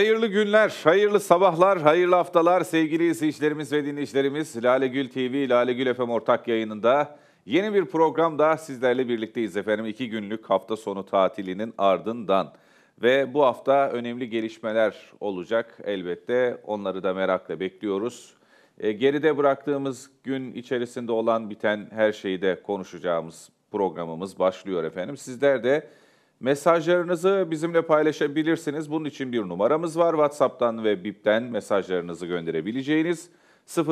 Hayırlı günler, hayırlı sabahlar, hayırlı haftalar sevgili izleyicilerimiz ve dinleyicilerimiz. Lale Gül TV, Lale Gül FM ortak yayınında yeni bir program daha sizlerle birlikteyiz efendim. İki günlük hafta sonu tatilinin ardından ve bu hafta önemli gelişmeler olacak elbette. Onları da merakla bekliyoruz. E, geride bıraktığımız gün içerisinde olan biten her şeyi de konuşacağımız programımız başlıyor efendim. Sizler de Mesajlarınızı bizimle paylaşabilirsiniz. Bunun için bir numaramız var. WhatsApp'tan ve BIP'ten mesajlarınızı gönderebileceğiniz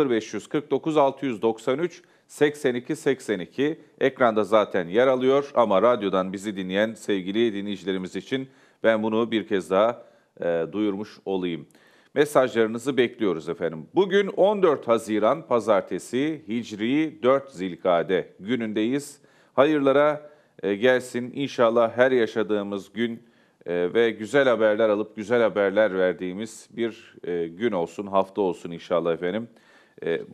0549 693 82 82 ekranda zaten yer alıyor ama radyodan bizi dinleyen sevgili dinleyicilerimiz için ben bunu bir kez daha e, duyurmuş olayım. Mesajlarınızı bekliyoruz efendim. Bugün 14 Haziran Pazartesi Hicri 4 Zilkade günündeyiz. Hayırlara e, gelsin. İnşallah her yaşadığımız gün e, ve güzel haberler alıp güzel haberler verdiğimiz bir e, gün olsun, hafta olsun inşallah efendim.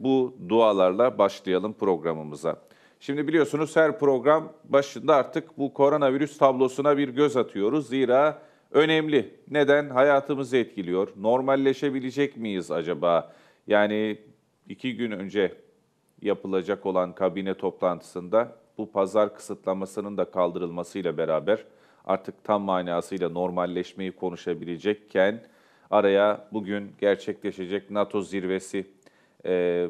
bu dualarla başlayalım programımıza. Şimdi biliyorsunuz her program başında artık bu koronavirüs tablosuna bir göz atıyoruz. Zira önemli. Neden? Hayatımızı etkiliyor. Normalleşebilecek miyiz acaba? Yani iki gün önce yapılacak olan kabine toplantısında bu pazar kısıtlamasının da kaldırılmasıyla beraber artık tam manasıyla normalleşmeyi konuşabilecekken araya bugün gerçekleşecek NATO zirvesi e,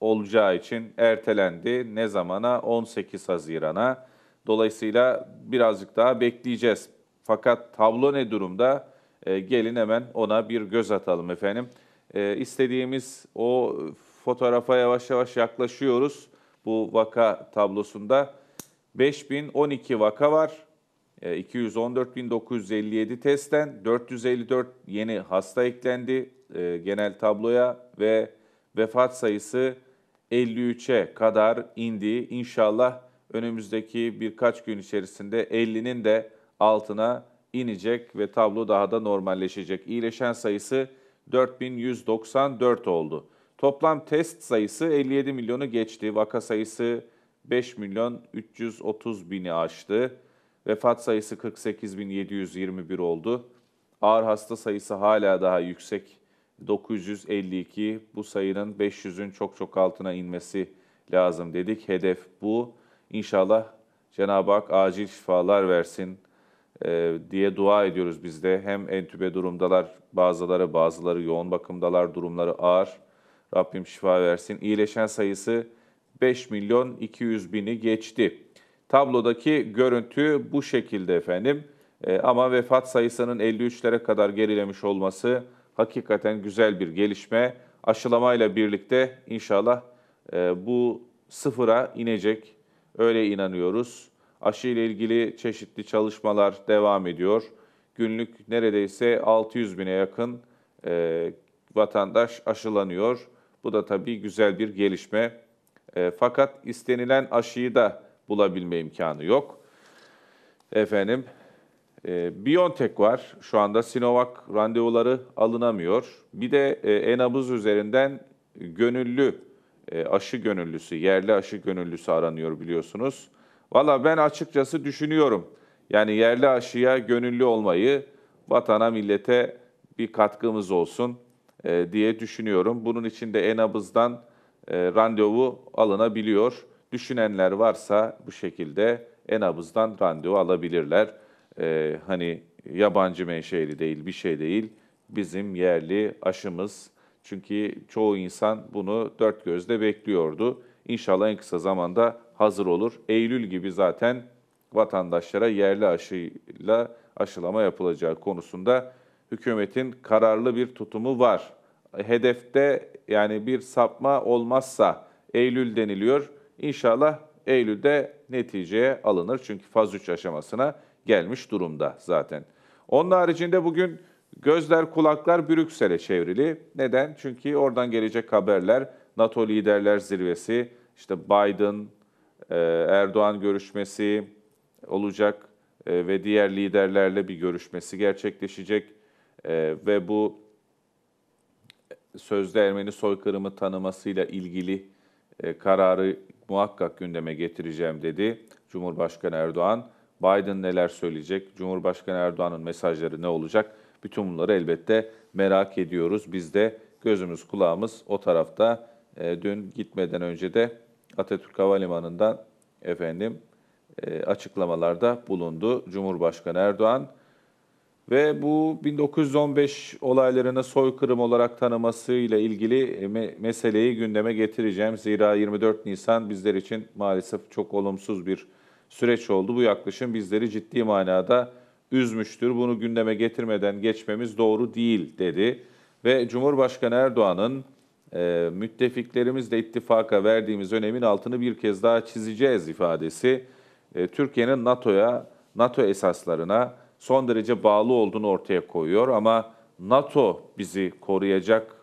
olacağı için ertelendi. Ne zamana? 18 Haziran'a. Dolayısıyla birazcık daha bekleyeceğiz. Fakat tablo ne durumda? E, gelin hemen ona bir göz atalım efendim. E, istediğimiz o fotoğrafa yavaş yavaş yaklaşıyoruz bu vaka tablosunda 5012 vaka var. 214.957 e, testten 454 yeni hasta eklendi e, genel tabloya ve vefat sayısı 53'e kadar indi. İnşallah önümüzdeki birkaç gün içerisinde 50'nin de altına inecek ve tablo daha da normalleşecek. İyileşen sayısı 4194 oldu. Toplam test sayısı 57 milyonu geçti. Vaka sayısı 5 milyon 330 bini aştı. Vefat sayısı 48.721 oldu. Ağır hasta sayısı hala daha yüksek 952. Bu sayının 500'ün çok çok altına inmesi lazım dedik. Hedef bu. İnşallah Cenab-ı Hak acil şifalar versin e, diye dua ediyoruz biz de. Hem entübe durumdalar bazıları, bazıları yoğun bakımdalar, durumları ağır. Rabbim şifa versin. İyileşen sayısı 5 milyon 200 bini geçti. Tablodaki görüntü bu şekilde efendim. E, ama vefat sayısının 53'lere kadar gerilemiş olması hakikaten güzel bir gelişme. Aşılamayla birlikte inşallah e, bu sıfıra inecek. Öyle inanıyoruz. Aşı ile ilgili çeşitli çalışmalar devam ediyor. Günlük neredeyse 600 bine yakın e, vatandaş aşılanıyor. Bu da tabii güzel bir gelişme. E, fakat istenilen aşıyı da bulabilme imkanı yok. Efendim, e, BioNTech var. Şu anda Sinovac randevuları alınamıyor. Bir de e, Enabız üzerinden gönüllü, e, aşı gönüllüsü, yerli aşı gönüllüsü aranıyor biliyorsunuz. Valla ben açıkçası düşünüyorum. Yani yerli aşıya gönüllü olmayı, vatana, millete bir katkımız olsun.'' e, diye düşünüyorum. Bunun için de Enabız'dan e, randevu alınabiliyor. Düşünenler varsa bu şekilde en Enabız'dan randevu alabilirler. E, hani yabancı menşeli değil, bir şey değil. Bizim yerli aşımız. Çünkü çoğu insan bunu dört gözle bekliyordu. İnşallah en kısa zamanda hazır olur. Eylül gibi zaten vatandaşlara yerli aşıyla aşılama yapılacağı konusunda hükümetin kararlı bir tutumu var. Hedefte yani bir sapma olmazsa Eylül deniliyor. İnşallah Eylül'de neticeye alınır. Çünkü faz 3 aşamasına gelmiş durumda zaten. Onun haricinde bugün gözler kulaklar Brüksel'e çevrili. Neden? Çünkü oradan gelecek haberler, NATO liderler zirvesi, işte Biden, e, Erdoğan görüşmesi olacak e, ve diğer liderlerle bir görüşmesi gerçekleşecek. E, ve bu sözde Ermeni soykırımı tanımasıyla ilgili e, kararı muhakkak gündeme getireceğim dedi Cumhurbaşkanı Erdoğan. Biden neler söyleyecek? Cumhurbaşkanı Erdoğan'ın mesajları ne olacak? Bütün bunları elbette merak ediyoruz. Biz de gözümüz kulağımız o tarafta. E, dün gitmeden önce de Atatürk Havalimanı'ndan efendim e, açıklamalarda bulundu Cumhurbaşkanı Erdoğan ve bu 1915 olaylarını soykırım olarak tanımasıyla ilgili e, me- meseleyi gündeme getireceğim. Zira 24 Nisan bizler için maalesef çok olumsuz bir süreç oldu. Bu yaklaşım bizleri ciddi manada üzmüştür. Bunu gündeme getirmeden geçmemiz doğru değil dedi. Ve Cumhurbaşkanı Erdoğan'ın e, müttefiklerimizle ittifaka verdiğimiz önemin altını bir kez daha çizeceğiz ifadesi e, Türkiye'nin NATO'ya, NATO esaslarına, son derece bağlı olduğunu ortaya koyuyor ama NATO bizi koruyacak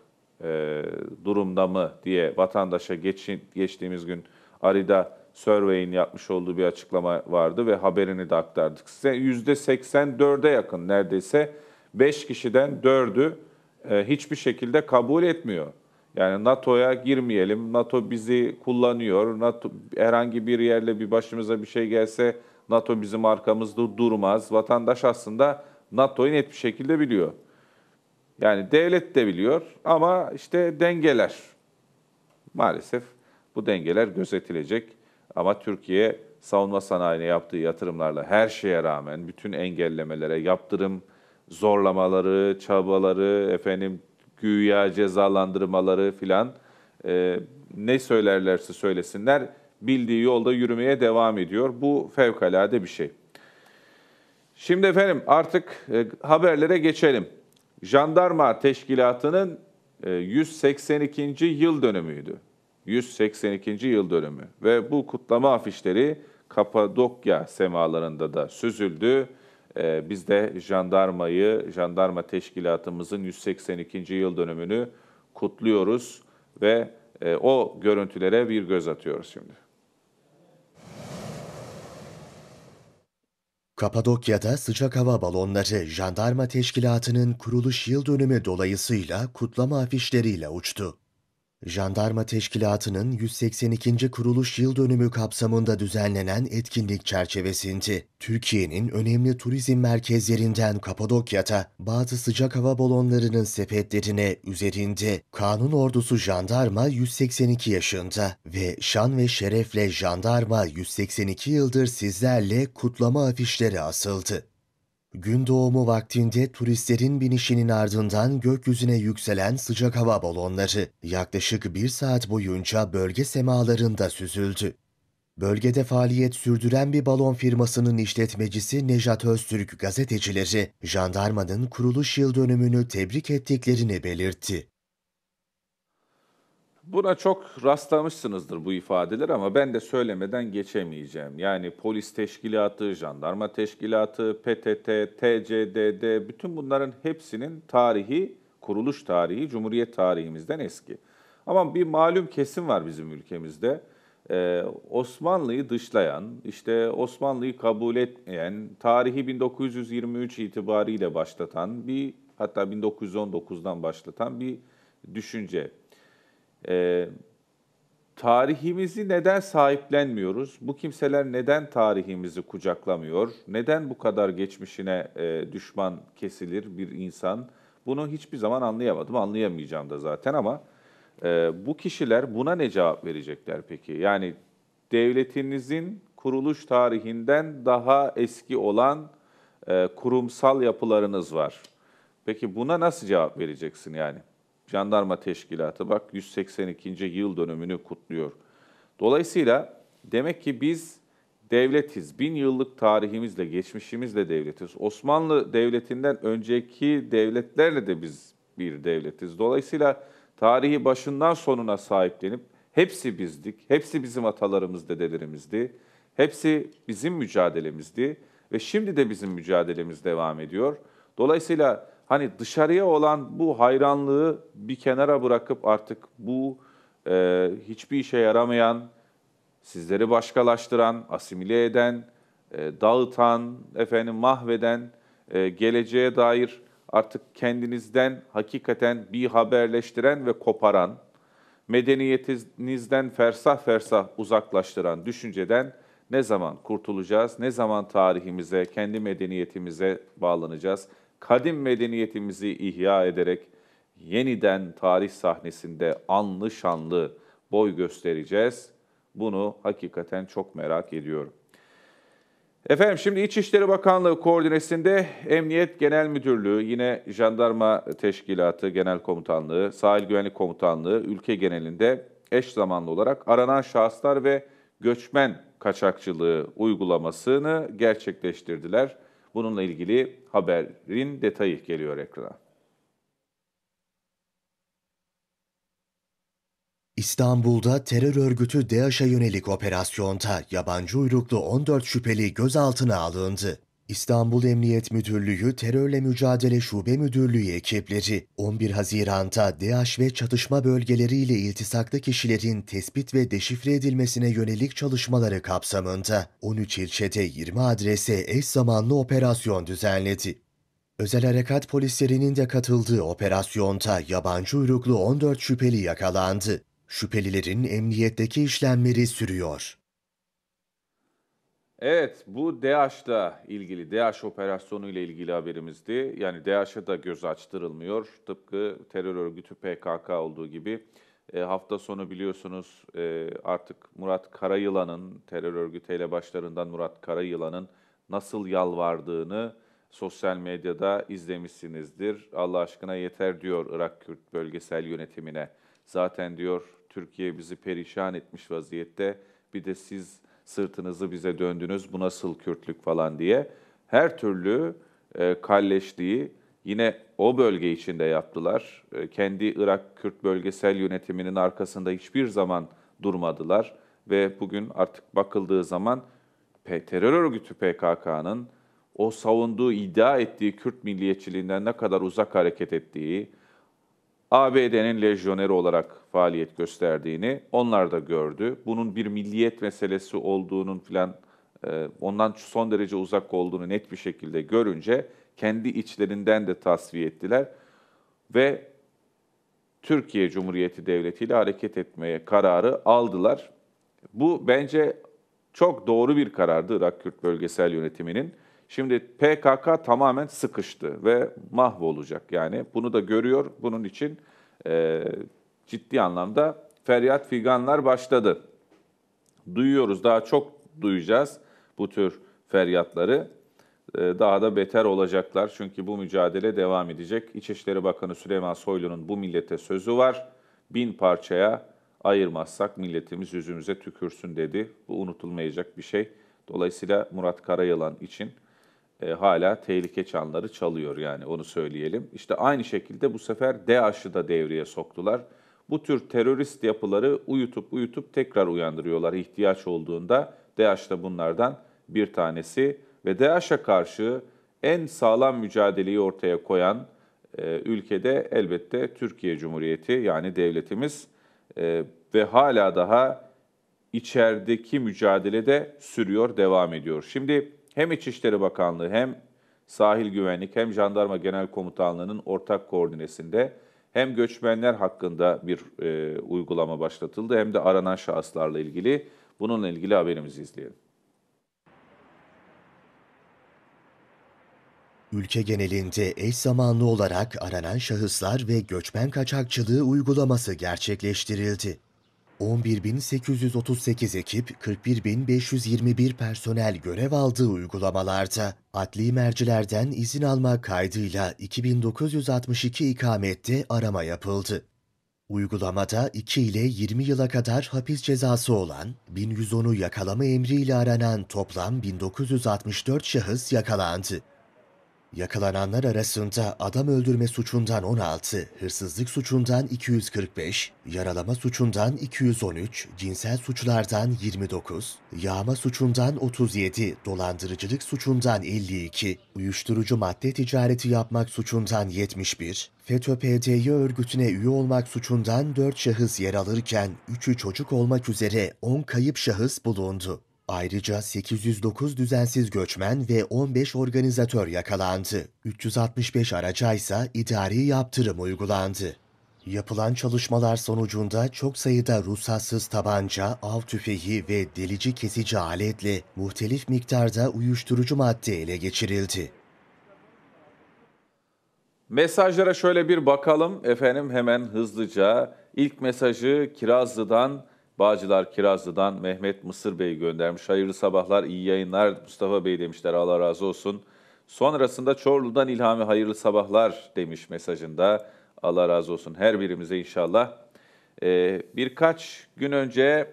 e, durumda mı diye vatandaşa geçin, geçtiğimiz gün Arida Survey'in yapmış olduğu bir açıklama vardı ve haberini de aktardık size. %84'e yakın neredeyse 5 kişiden 4'ü e, hiçbir şekilde kabul etmiyor. Yani NATO'ya girmeyelim, NATO bizi kullanıyor, NATO herhangi bir yerle bir başımıza bir şey gelse NATO bizim arkamızda durmaz. Vatandaş aslında NATO'yu net bir şekilde biliyor. Yani devlet de biliyor ama işte dengeler. Maalesef bu dengeler gözetilecek. Ama Türkiye savunma sanayine yaptığı yatırımlarla her şeye rağmen bütün engellemelere, yaptırım zorlamaları, çabaları, efendim güya cezalandırmaları filan e, ne söylerlerse söylesinler bildiği yolda yürümeye devam ediyor. Bu fevkalade bir şey. Şimdi efendim artık e, haberlere geçelim. Jandarma Teşkilatı'nın 182. E, yıl dönümüydü. 182. yıl dönümü ve bu kutlama afişleri Kapadokya semalarında da süzüldü. E, biz de jandarmayı, jandarma teşkilatımızın 182. yıl dönümünü kutluyoruz ve o görüntülere bir göz atıyoruz şimdi. Kapadokya'da sıcak hava balonları jandarma teşkilatının kuruluş yıl dönümü dolayısıyla kutlama afişleriyle uçtu. Jandarma Teşkilatı'nın 182. kuruluş yıl dönümü kapsamında düzenlenen etkinlik çerçevesinde Türkiye'nin önemli turizm merkezlerinden Kapadokya'da bazı sıcak hava balonlarının sepetlerine üzerinde kanun ordusu jandarma 182 yaşında ve şan ve şerefle jandarma 182 yıldır sizlerle kutlama afişleri asıldı. Gün doğumu vaktinde turistlerin binişinin ardından gökyüzüne yükselen sıcak hava balonları yaklaşık bir saat boyunca bölge semalarında süzüldü. Bölgede faaliyet sürdüren bir balon firmasının işletmecisi Nejat Öztürk gazetecileri, jandarmanın kuruluş yıl dönümünü tebrik ettiklerini belirtti. Buna çok rastlamışsınızdır bu ifadeler ama ben de söylemeden geçemeyeceğim. Yani polis teşkilatı, jandarma teşkilatı, PTT, TCDD bütün bunların hepsinin tarihi, kuruluş tarihi Cumhuriyet tarihimizden eski. Ama bir malum kesim var bizim ülkemizde. Ee, Osmanlı'yı dışlayan, işte Osmanlı'yı kabul etmeyen, tarihi 1923 itibariyle başlatan bir hatta 1919'dan başlatan bir düşünce e, tarihimizi neden sahiplenmiyoruz? Bu kimseler neden tarihimizi kucaklamıyor? Neden bu kadar geçmişine e, düşman kesilir bir insan? Bunu hiçbir zaman anlayamadım, anlayamayacağım da zaten ama e, bu kişiler buna ne cevap verecekler peki? Yani devletinizin kuruluş tarihinden daha eski olan e, kurumsal yapılarınız var. Peki buna nasıl cevap vereceksin yani? Jandarma Teşkilatı bak 182. yıl dönümünü kutluyor. Dolayısıyla demek ki biz devletiz. Bin yıllık tarihimizle, geçmişimizle devletiz. Osmanlı Devleti'nden önceki devletlerle de biz bir devletiz. Dolayısıyla tarihi başından sonuna sahiplenip hepsi bizdik, hepsi bizim atalarımız, dedelerimizdi. Hepsi bizim mücadelemizdi ve şimdi de bizim mücadelemiz devam ediyor. Dolayısıyla hani dışarıya olan bu hayranlığı bir kenara bırakıp artık bu e, hiçbir işe yaramayan, sizleri başkalaştıran, asimile eden, e, dağıtan, efendim mahveden, e, geleceğe dair artık kendinizden hakikaten bir haberleştiren ve koparan, medeniyetinizden fersah fersah uzaklaştıran düşünceden ne zaman kurtulacağız, ne zaman tarihimize, kendi medeniyetimize bağlanacağız? kadim medeniyetimizi ihya ederek yeniden tarih sahnesinde anlı şanlı boy göstereceğiz. Bunu hakikaten çok merak ediyorum. Efendim şimdi İçişleri Bakanlığı koordinesinde Emniyet Genel Müdürlüğü, yine Jandarma Teşkilatı Genel Komutanlığı, Sahil Güvenlik Komutanlığı ülke genelinde eş zamanlı olarak aranan şahıslar ve göçmen kaçakçılığı uygulamasını gerçekleştirdiler. Bununla ilgili haberin detayı geliyor ekrana. İstanbul'da terör örgütü DAEŞ'e yönelik operasyonda yabancı uyruklu 14 şüpheli gözaltına alındı. İstanbul Emniyet Müdürlüğü Terörle Mücadele Şube Müdürlüğü ekipleri 11 Haziran'da DAEŞ ve çatışma bölgeleriyle iltisaklı kişilerin tespit ve deşifre edilmesine yönelik çalışmaları kapsamında 13 ilçede 20 adrese eş zamanlı operasyon düzenledi. Özel harekat polislerinin de katıldığı operasyonda yabancı uyruklu 14 şüpheli yakalandı. Şüphelilerin emniyetteki işlemleri sürüyor. Evet bu DAEŞ'la ilgili, DAEŞ operasyonu ile ilgili haberimizdi. Yani DAEŞ'e da göz açtırılmıyor. Tıpkı terör örgütü PKK olduğu gibi. E, hafta sonu biliyorsunuz e, artık Murat Karayılan'ın, terör örgütü elebaşlarından Murat Karayılan'ın nasıl yalvardığını sosyal medyada izlemişsinizdir. Allah aşkına yeter diyor Irak Kürt bölgesel yönetimine. Zaten diyor Türkiye bizi perişan etmiş vaziyette. Bir de siz sırtınızı bize döndünüz, bu nasıl Kürtlük falan diye her türlü e, kalleşliği yine o bölge içinde yaptılar. E, kendi Irak-Kürt bölgesel yönetiminin arkasında hiçbir zaman durmadılar ve bugün artık bakıldığı zaman terör örgütü PKK'nın o savunduğu, iddia ettiği Kürt milliyetçiliğinden ne kadar uzak hareket ettiği, ABD'nin lejyoneri olarak faaliyet gösterdiğini onlar da gördü. Bunun bir milliyet meselesi olduğunun filan e, ondan son derece uzak olduğunu net bir şekilde görünce kendi içlerinden de tasfiye ettiler ve Türkiye Cumhuriyeti Devleti ile hareket etmeye kararı aldılar. Bu bence çok doğru bir karardı Irak Kürt Bölgesel Yönetimi'nin. Şimdi PKK tamamen sıkıştı ve mahvolacak. Yani bunu da görüyor. Bunun için e, ciddi anlamda feryat figanlar başladı. Duyuyoruz, daha çok duyacağız bu tür feryatları. E, daha da beter olacaklar çünkü bu mücadele devam edecek. İçişleri Bakanı Süleyman Soylu'nun bu millete sözü var. Bin parçaya ayırmazsak milletimiz yüzümüze tükürsün dedi. Bu unutulmayacak bir şey. Dolayısıyla Murat Karayılan için e, hala tehlike çanları çalıyor yani onu söyleyelim. İşte aynı şekilde bu sefer DAEŞ'ı da devreye soktular. Bu tür terörist yapıları uyutup uyutup tekrar uyandırıyorlar ihtiyaç olduğunda. DAEŞ da bunlardan bir tanesi ve Daş'a karşı en sağlam mücadeleyi ortaya koyan e, ülkede elbette Türkiye Cumhuriyeti yani devletimiz e, ve hala daha içerideki de sürüyor, devam ediyor. Şimdi hem İçişleri Bakanlığı hem Sahil Güvenlik hem Jandarma Genel Komutanlığı'nın ortak koordinesinde hem göçmenler hakkında bir e, uygulama başlatıldı hem de aranan şahıslarla ilgili. Bununla ilgili haberimizi izleyelim. Ülke genelinde eş zamanlı olarak aranan şahıslar ve göçmen kaçakçılığı uygulaması gerçekleştirildi. 11.838 ekip, 41.521 personel görev aldığı uygulamalarda adli mercilerden izin alma kaydıyla 2962 ikamette arama yapıldı. Uygulamada 2 ile 20 yıla kadar hapis cezası olan 1110'u yakalama emriyle aranan toplam 1964 şahıs yakalandı. Yakalananlar arasında adam öldürme suçundan 16, hırsızlık suçundan 245, yaralama suçundan 213, cinsel suçlardan 29, yağma suçundan 37, dolandırıcılık suçundan 52, uyuşturucu madde ticareti yapmak suçundan 71, FETÖ-PDY örgütüne üye olmak suçundan 4 şahıs yer alırken 3'ü çocuk olmak üzere 10 kayıp şahıs bulundu. Ayrıca 809 düzensiz göçmen ve 15 organizatör yakalandı. 365 araca ise idari yaptırım uygulandı. Yapılan çalışmalar sonucunda çok sayıda ruhsatsız tabanca, av tüfeği ve delici kesici aletle muhtelif miktarda uyuşturucu madde ele geçirildi. Mesajlara şöyle bir bakalım efendim hemen hızlıca. İlk mesajı Kirazlı'dan Bağcılar Kirazlı'dan Mehmet Mısır Bey göndermiş. Hayırlı sabahlar, iyi yayınlar Mustafa Bey demişler. Allah razı olsun. Sonrasında Çorlu'dan İlhami hayırlı sabahlar demiş mesajında. Allah razı olsun her birimize inşallah. Ee, birkaç gün önce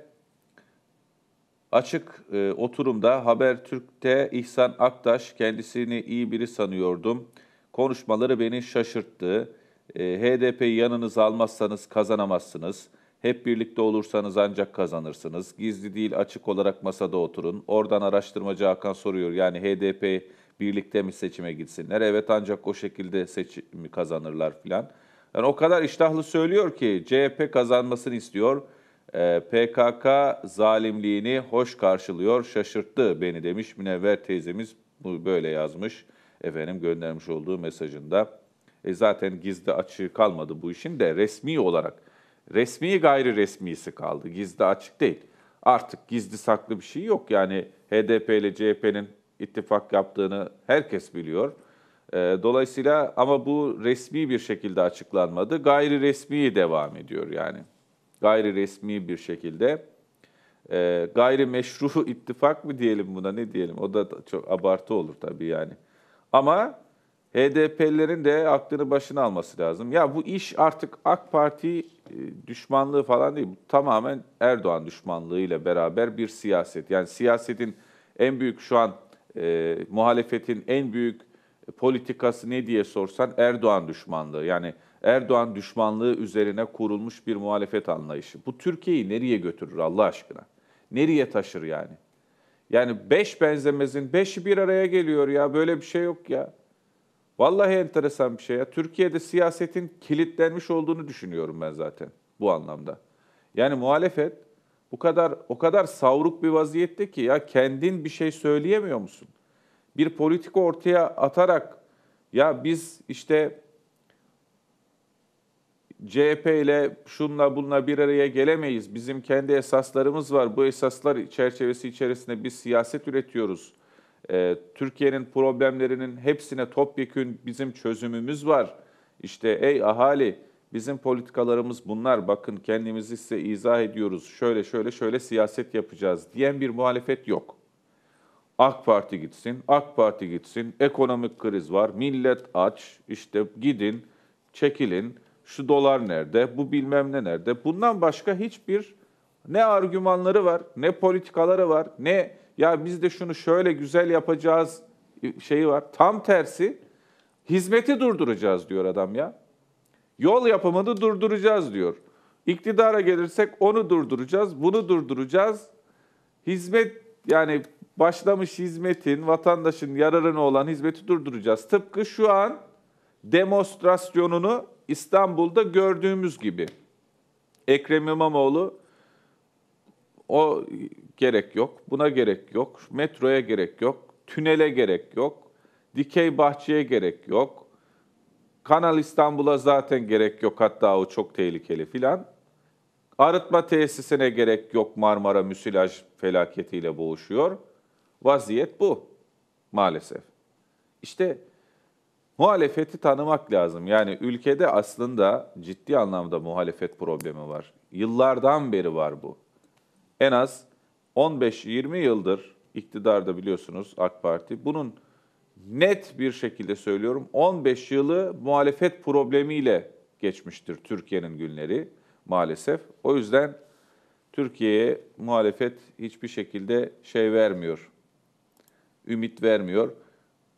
açık e, oturumda Habertürk'te İhsan Aktaş kendisini iyi biri sanıyordum. Konuşmaları beni şaşırttı. E, ee, HDP'yi yanınıza almazsanız kazanamazsınız.'' Hep birlikte olursanız ancak kazanırsınız. Gizli değil açık olarak masada oturun. Oradan araştırmacı Hakan soruyor. Yani HDP birlikte mi seçime gitsinler? Evet ancak o şekilde seçimi kazanırlar filan. Yani o kadar iştahlı söylüyor ki CHP kazanmasını istiyor. E, ee, PKK zalimliğini hoş karşılıyor. Şaşırttı beni demiş Münevver teyzemiz bunu böyle yazmış. Efendim göndermiş olduğu mesajında. E zaten gizli açığı kalmadı bu işin de resmi olarak Resmi gayri resmisi kaldı. Gizli açık değil. Artık gizli saklı bir şey yok. Yani HDP ile CHP'nin ittifak yaptığını herkes biliyor. Ee, dolayısıyla ama bu resmi bir şekilde açıklanmadı. Gayri resmi devam ediyor yani. Gayri resmi bir şekilde. Ee, gayri meşru ittifak mı diyelim buna ne diyelim? O da çok abartı olur tabii yani. Ama HDP'lerin de aklını başına alması lazım. Ya bu iş artık AK Parti düşmanlığı falan değil. Tamamen Erdoğan düşmanlığıyla beraber bir siyaset. Yani siyasetin en büyük şu an e, muhalefetin en büyük politikası ne diye sorsan Erdoğan düşmanlığı. Yani Erdoğan düşmanlığı üzerine kurulmuş bir muhalefet anlayışı. Bu Türkiye'yi nereye götürür Allah aşkına? Nereye taşır yani? Yani beş benzemezin beşi bir araya geliyor ya. Böyle bir şey yok ya. Vallahi enteresan bir şey ya. Türkiye'de siyasetin kilitlenmiş olduğunu düşünüyorum ben zaten bu anlamda. Yani muhalefet bu kadar o kadar savruk bir vaziyette ki ya kendin bir şey söyleyemiyor musun? Bir politika ortaya atarak ya biz işte CHP ile şunla bununla bir araya gelemeyiz. Bizim kendi esaslarımız var. Bu esaslar çerçevesi içerisinde biz siyaset üretiyoruz e, Türkiye'nin problemlerinin hepsine topyekün bizim çözümümüz var. İşte ey ahali bizim politikalarımız bunlar bakın kendimizi size izah ediyoruz şöyle şöyle şöyle siyaset yapacağız diyen bir muhalefet yok. AK Parti gitsin, AK Parti gitsin, ekonomik kriz var, millet aç, işte gidin, çekilin, şu dolar nerede, bu bilmem ne nerede. Bundan başka hiçbir ne argümanları var, ne politikaları var, ne ya biz de şunu şöyle güzel yapacağız e, şeyi var. Tam tersi hizmeti durduracağız diyor adam ya. Yol yapımını durduracağız diyor. İktidara gelirsek onu durduracağız, bunu durduracağız. Hizmet yani başlamış hizmetin, vatandaşın yararına olan hizmeti durduracağız. Tıpkı şu an demonstrasyonunu İstanbul'da gördüğümüz gibi. Ekrem İmamoğlu o gerek yok, buna gerek yok, metroya gerek yok, tünele gerek yok, dikey bahçeye gerek yok, Kanal İstanbul'a zaten gerek yok hatta o çok tehlikeli filan. Arıtma tesisine gerek yok Marmara müsilaj felaketiyle boğuşuyor. Vaziyet bu maalesef. İşte muhalefeti tanımak lazım. Yani ülkede aslında ciddi anlamda muhalefet problemi var. Yıllardan beri var bu en az 15-20 yıldır iktidarda biliyorsunuz AK Parti. Bunun net bir şekilde söylüyorum 15 yılı muhalefet problemiyle geçmiştir Türkiye'nin günleri maalesef. O yüzden Türkiye'ye muhalefet hiçbir şekilde şey vermiyor, ümit vermiyor.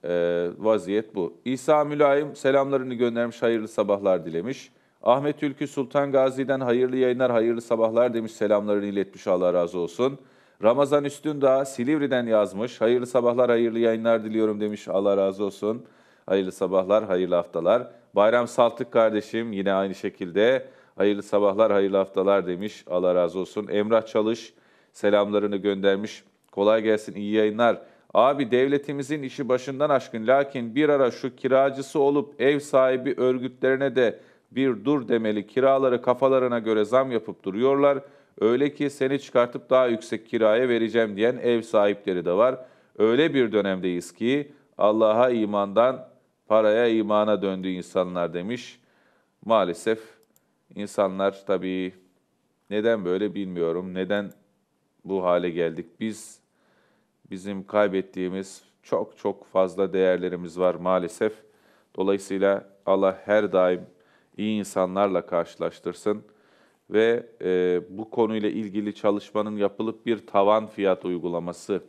Ee, vaziyet bu. İsa Mülayim selamlarını göndermiş, hayırlı sabahlar dilemiş. Ahmet Ülkü Sultan Gazi'den hayırlı yayınlar, hayırlı sabahlar demiş. Selamlarını iletmiş Allah razı olsun. Ramazan Üstündağ Silivri'den yazmış. Hayırlı sabahlar, hayırlı yayınlar diliyorum demiş. Allah razı olsun. Hayırlı sabahlar, hayırlı haftalar. Bayram Saltık kardeşim yine aynı şekilde hayırlı sabahlar, hayırlı haftalar demiş. Allah razı olsun. Emrah Çalış selamlarını göndermiş. Kolay gelsin, iyi yayınlar. Abi devletimizin işi başından aşkın lakin bir ara şu kiracısı olup ev sahibi örgütlerine de bir dur demeli kiraları kafalarına göre zam yapıp duruyorlar. Öyle ki seni çıkartıp daha yüksek kiraya vereceğim diyen ev sahipleri de var. Öyle bir dönemdeyiz ki Allah'a imandan paraya imana döndü insanlar demiş. Maalesef insanlar tabii neden böyle bilmiyorum. Neden bu hale geldik? Biz bizim kaybettiğimiz çok çok fazla değerlerimiz var maalesef. Dolayısıyla Allah her daim iyi insanlarla karşılaştırsın ve e, bu konuyla ilgili çalışmanın yapılıp bir tavan fiyat uygulaması,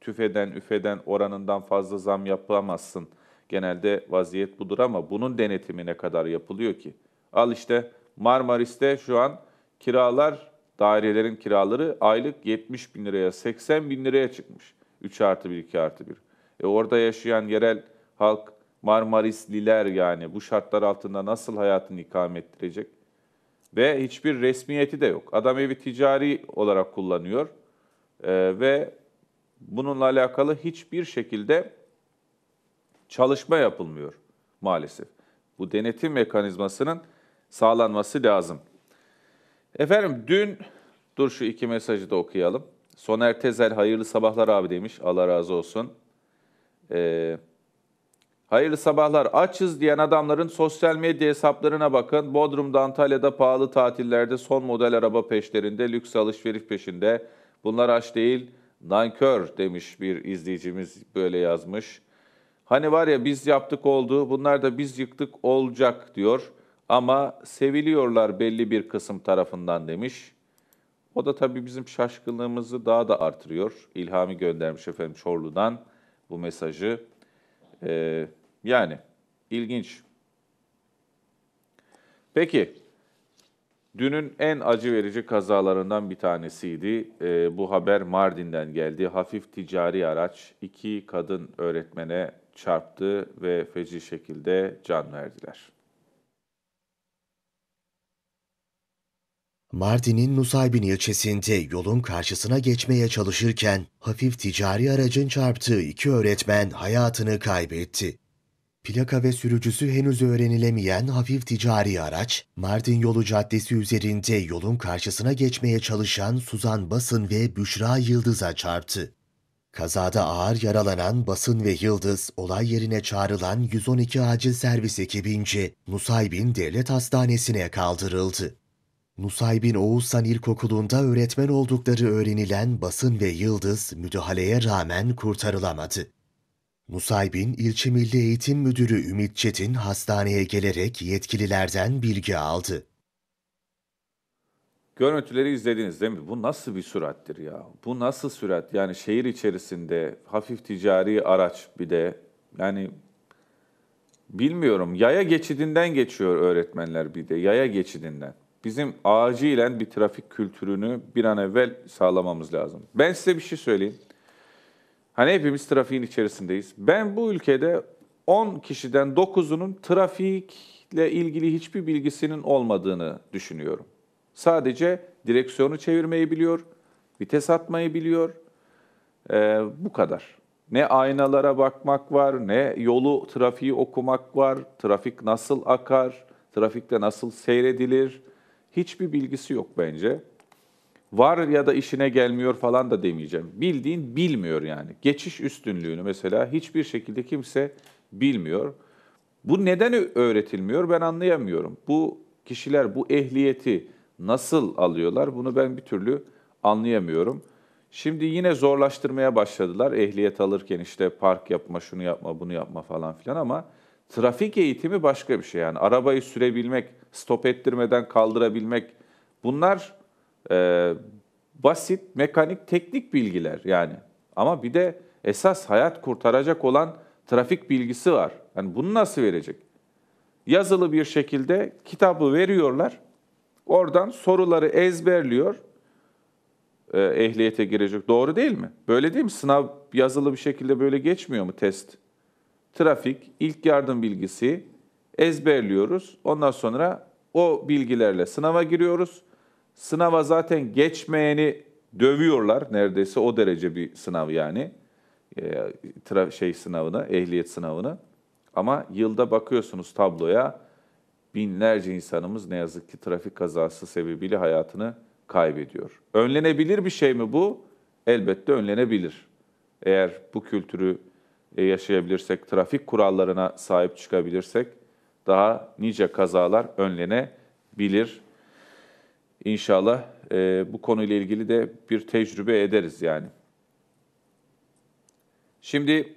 tüfeden, üfeden oranından fazla zam yapamazsın. Genelde vaziyet budur ama bunun denetimi ne kadar yapılıyor ki? Al işte Marmaris'te şu an kiralar, dairelerin kiraları aylık 70 bin liraya, 80 bin liraya çıkmış. 3 artı 1, 2 artı 1. E orada yaşayan yerel halk Marmarisliler yani bu şartlar altında nasıl hayatını ikame ettirecek? Ve hiçbir resmiyeti de yok. Adam evi ticari olarak kullanıyor ee, ve bununla alakalı hiçbir şekilde çalışma yapılmıyor maalesef. Bu denetim mekanizmasının sağlanması lazım. Efendim dün, dur şu iki mesajı da okuyalım. Soner Tezel hayırlı sabahlar abi demiş, Allah razı olsun. Ee, Hayırlı sabahlar. Açız diyen adamların sosyal medya hesaplarına bakın. Bodrum'da, Antalya'da pahalı tatillerde son model araba peşlerinde, lüks alışveriş peşinde. Bunlar aç değil, nankör demiş bir izleyicimiz böyle yazmış. Hani var ya biz yaptık oldu, bunlar da biz yıktık olacak diyor. Ama seviliyorlar belli bir kısım tarafından demiş. O da tabii bizim şaşkınlığımızı daha da artırıyor. İlhami göndermiş efendim Çorlu'dan bu mesajı. Ee, yani ilginç. Peki, dünün en acı verici kazalarından bir tanesiydi. E, bu haber Mardin'den geldi. Hafif ticari araç iki kadın öğretmene çarptı ve feci şekilde can verdiler. Mardin'in Nusaybin ilçesinde yolun karşısına geçmeye çalışırken hafif ticari aracın çarptığı iki öğretmen hayatını kaybetti. Plaka ve sürücüsü henüz öğrenilemeyen hafif ticari araç, Mardin Yolu Caddesi üzerinde yolun karşısına geçmeye çalışan Suzan Basın ve Büşra Yıldız'a çarptı. Kazada ağır yaralanan Basın ve Yıldız, olay yerine çağrılan 112 acil servis ekibince Nusaybin Devlet Hastanesi'ne kaldırıldı. Nusaybin Oğuzhan İlkokulu'nda öğretmen oldukları öğrenilen Basın ve Yıldız müdahaleye rağmen kurtarılamadı. Nusaybin İlçe Milli Eğitim Müdürü Ümit Çetin hastaneye gelerek yetkililerden bilgi aldı. Görüntüleri izlediniz değil mi? Bu nasıl bir sürattir ya? Bu nasıl sürat? Yani şehir içerisinde hafif ticari araç bir de yani bilmiyorum. Yaya geçidinden geçiyor öğretmenler bir de. Yaya geçidinden. Bizim acilen bir trafik kültürünü bir an evvel sağlamamız lazım. Ben size bir şey söyleyeyim. Hani hepimiz trafiğin içerisindeyiz. Ben bu ülkede 10 kişiden 9'unun trafikle ilgili hiçbir bilgisinin olmadığını düşünüyorum. Sadece direksiyonu çevirmeyi biliyor, vites atmayı biliyor. Ee, bu kadar. Ne aynalara bakmak var, ne yolu, trafiği okumak var, trafik nasıl akar, trafikte nasıl seyredilir. Hiçbir bilgisi yok bence var ya da işine gelmiyor falan da demeyeceğim. Bildiğin bilmiyor yani. Geçiş üstünlüğünü mesela hiçbir şekilde kimse bilmiyor. Bu neden öğretilmiyor ben anlayamıyorum. Bu kişiler bu ehliyeti nasıl alıyorlar bunu ben bir türlü anlayamıyorum. Şimdi yine zorlaştırmaya başladılar ehliyet alırken işte park yapma, şunu yapma, bunu yapma falan filan ama trafik eğitimi başka bir şey yani. Arabayı sürebilmek, stop ettirmeden kaldırabilmek bunlar e, basit, mekanik, teknik bilgiler yani. Ama bir de esas hayat kurtaracak olan trafik bilgisi var. Yani bunu nasıl verecek? Yazılı bir şekilde kitabı veriyorlar. Oradan soruları ezberliyor. E, ehliyete girecek. Doğru değil mi? Böyle değil mi? Sınav yazılı bir şekilde böyle geçmiyor mu test? Trafik, ilk yardım bilgisi ezberliyoruz. Ondan sonra o bilgilerle sınava giriyoruz. Sınava zaten geçmeyeni dövüyorlar neredeyse o derece bir sınav yani. E, tra şey sınavına, ehliyet sınavını. Ama yılda bakıyorsunuz tabloya binlerce insanımız ne yazık ki trafik kazası sebebiyle hayatını kaybediyor. Önlenebilir bir şey mi bu? Elbette önlenebilir. Eğer bu kültürü e, yaşayabilirsek, trafik kurallarına sahip çıkabilirsek daha nice kazalar önlenebilir İnşallah e, bu konuyla ilgili de bir tecrübe ederiz yani. Şimdi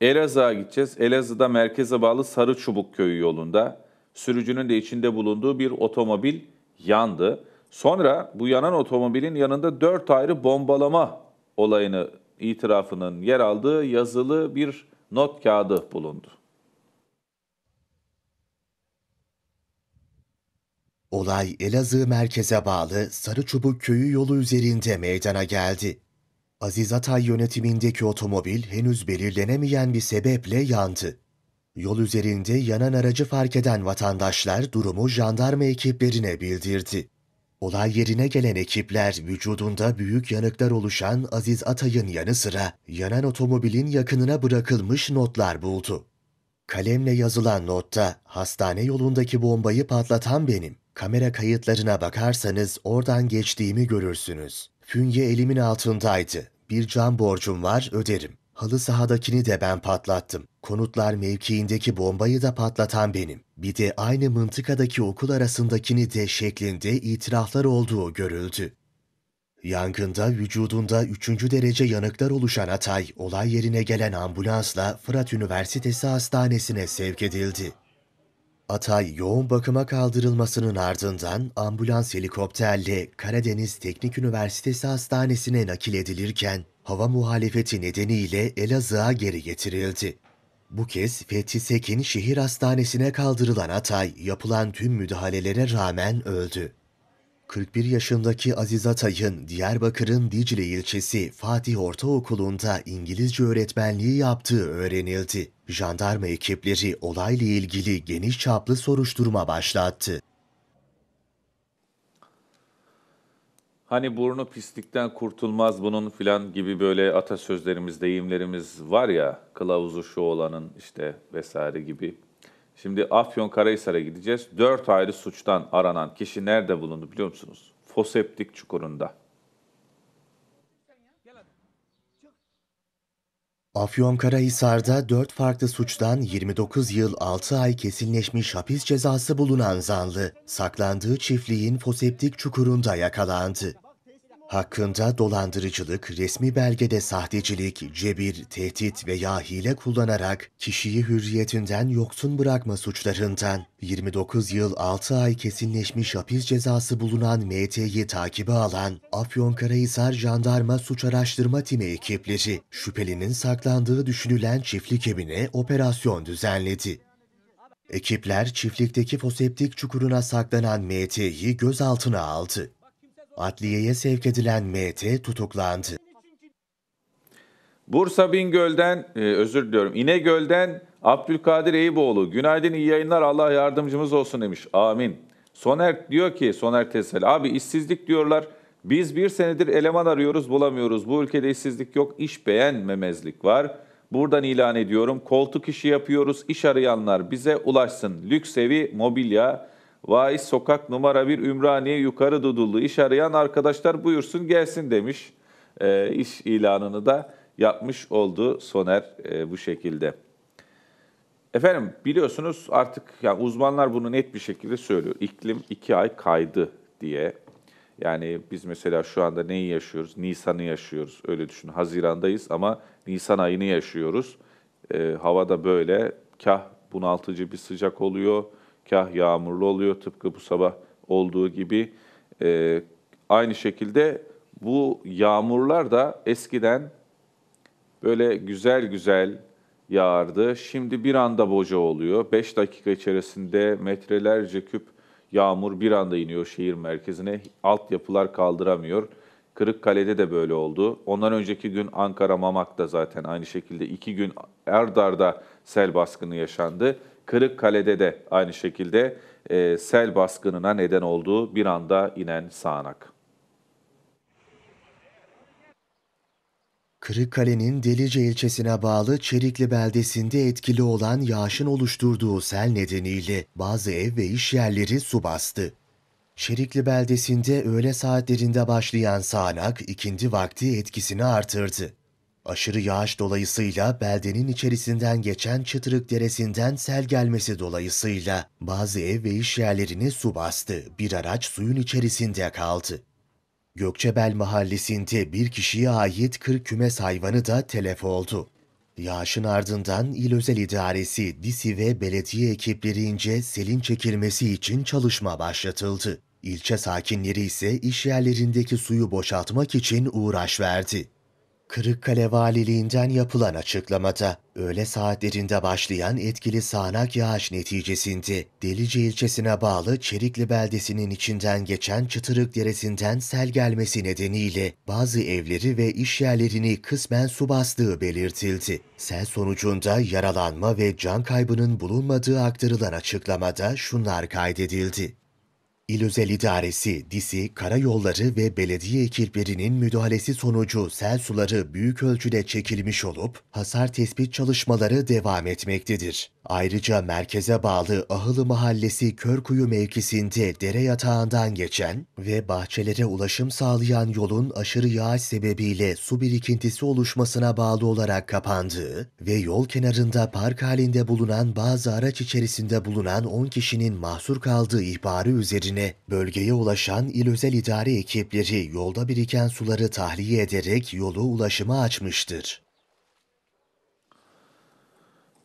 Elazığ'a gideceğiz. Elazığ'da merkeze bağlı Sarı Çubuk köyü yolunda sürücünün de içinde bulunduğu bir otomobil yandı. Sonra bu yanan otomobilin yanında dört ayrı bombalama olayını itirafının yer aldığı yazılı bir not kağıdı bulundu. Olay Elazığ merkeze bağlı Sarıçubuk köyü yolu üzerinde meydana geldi. Aziz Atay yönetimindeki otomobil henüz belirlenemeyen bir sebeple yandı. Yol üzerinde yanan aracı fark eden vatandaşlar durumu jandarma ekiplerine bildirdi. Olay yerine gelen ekipler vücudunda büyük yanıklar oluşan Aziz Atay'ın yanı sıra yanan otomobilin yakınına bırakılmış notlar buldu. Kalemle yazılan notta hastane yolundaki bombayı patlatan benim. Kamera kayıtlarına bakarsanız oradan geçtiğimi görürsünüz. Fünye elimin altındaydı. Bir can borcum var, öderim. Halı sahadakini de ben patlattım. Konutlar mevkiindeki bombayı da patlatan benim. Bir de aynı mıntıkadaki okul arasındakini de şeklinde itiraflar olduğu görüldü. Yangında vücudunda üçüncü derece yanıklar oluşan Atay, olay yerine gelen ambulansla Fırat Üniversitesi Hastanesi'ne sevk edildi. Atay yoğun bakıma kaldırılmasının ardından ambulans helikopterle Karadeniz Teknik Üniversitesi Hastanesi'ne nakil edilirken hava muhalefeti nedeniyle Elazığ'a geri getirildi. Bu kez Fethi Sekin şehir hastanesine kaldırılan Atay yapılan tüm müdahalelere rağmen öldü. 41 yaşındaki Aziz Atay'ın Diyarbakır'ın Dicle ilçesi Fatih Ortaokulu'nda İngilizce öğretmenliği yaptığı öğrenildi. Jandarma ekipleri olayla ilgili geniş çaplı soruşturma başlattı. Hani burnu pislikten kurtulmaz bunun filan gibi böyle atasözlerimiz, deyimlerimiz var ya, kılavuzu şu olanın işte vesaire gibi. Şimdi Afyon Karahisar'a gideceğiz. Dört ayrı suçtan aranan kişi nerede bulundu biliyor musunuz? Foseptik çukurunda. Afyonkarahisar'da 4 farklı suçtan 29 yıl 6 ay kesinleşmiş hapis cezası bulunan zanlı, saklandığı çiftliğin foseptik çukurunda yakalandı. Hakkında dolandırıcılık, resmi belgede sahtecilik, cebir, tehdit veya hile kullanarak kişiyi hürriyetinden yoksun bırakma suçlarından 29 yıl 6 ay kesinleşmiş hapis cezası bulunan MT'yi takibe alan Afyonkarahisar Jandarma Suç Araştırma Timi ekipleri şüphelinin saklandığı düşünülen çiftlik evine operasyon düzenledi. Ekipler çiftlikteki foseptik çukuruna saklanan MT'yi gözaltına aldı. Adliyeye sevk edilen MT tutuklandı. Bursa Bingöl'den, e, özür diliyorum, İnegöl'den Abdülkadir Eyüboğlu. Günaydın, iyi yayınlar, Allah yardımcımız olsun demiş. Amin. Soner diyor ki, Soner Tesel, abi işsizlik diyorlar. Biz bir senedir eleman arıyoruz, bulamıyoruz. Bu ülkede işsizlik yok, iş beğenmemezlik var. Buradan ilan ediyorum, koltuk işi yapıyoruz, iş arayanlar bize ulaşsın. Lüks evi, mobilya, Vay sokak numara bir Ümraniye yukarı Dudullu. iş arayan arkadaşlar buyursun gelsin demiş. E, iş ilanını da yapmış oldu Soner e, bu şekilde. Efendim biliyorsunuz artık yani uzmanlar bunu net bir şekilde söylüyor. İklim iki ay kaydı diye. Yani biz mesela şu anda neyi yaşıyoruz? Nisan'ı yaşıyoruz. Öyle düşün. Haziran'dayız ama Nisan ayını yaşıyoruz. E, hava da böyle. Kah bunaltıcı bir sıcak oluyor kah yağmurlu oluyor tıpkı bu sabah olduğu gibi. E, aynı şekilde bu yağmurlar da eskiden böyle güzel güzel yağardı. Şimdi bir anda boca oluyor. 5 dakika içerisinde metrelerce küp yağmur bir anda iniyor şehir merkezine. Altyapılar kaldıramıyor. Kırıkkale'de de böyle oldu. Ondan önceki gün Ankara Mamak'ta zaten aynı şekilde iki gün erdar'da sel baskını yaşandı. Kırıkkale'de de aynı şekilde e, sel baskınına neden olduğu bir anda inen sağanak. Kırıkkale'nin Delice ilçesine bağlı Çerikli beldesinde etkili olan yağışın oluşturduğu sel nedeniyle bazı ev ve iş yerleri su bastı. Çerikli beldesinde öğle saatlerinde başlayan sağanak ikindi vakti etkisini artırdı. Aşırı yağış dolayısıyla beldenin içerisinden geçen Çıtırık Deresi'nden sel gelmesi dolayısıyla bazı ev ve iş yerlerini su bastı. Bir araç suyun içerisinde kaldı. Gökçebel mahallesinde bir kişiye ait 40 kümes hayvanı da telef oldu. Yağışın ardından İl Özel İdaresi, DİSİ ve belediye ekiplerince selin çekilmesi için çalışma başlatıldı. İlçe sakinleri ise iş yerlerindeki suyu boşaltmak için uğraş verdi. Kırıkkale Valiliğinden yapılan açıklamada, öğle saatlerinde başlayan etkili sağanak yağış neticesinde Delice ilçesine bağlı Çerikli beldesinin içinden geçen Çıtırık Deresi'nden sel gelmesi nedeniyle bazı evleri ve iş yerlerini kısmen su bastığı belirtildi. Sel sonucunda yaralanma ve can kaybının bulunmadığı aktarılan açıklamada şunlar kaydedildi. İl Özel İdaresi, DİSİ, karayolları ve belediye ekiplerinin müdahalesi sonucu sel suları büyük ölçüde çekilmiş olup hasar tespit çalışmaları devam etmektedir. Ayrıca merkeze bağlı Ahılı Mahallesi Körkuyu mevkisinde dere yatağından geçen ve bahçelere ulaşım sağlayan yolun aşırı yağış sebebiyle su birikintisi oluşmasına bağlı olarak kapandığı ve yol kenarında park halinde bulunan bazı araç içerisinde bulunan 10 kişinin mahsur kaldığı ihbarı üzerine bölgeye ulaşan il özel idare ekipleri yolda biriken suları tahliye ederek yolu ulaşıma açmıştır.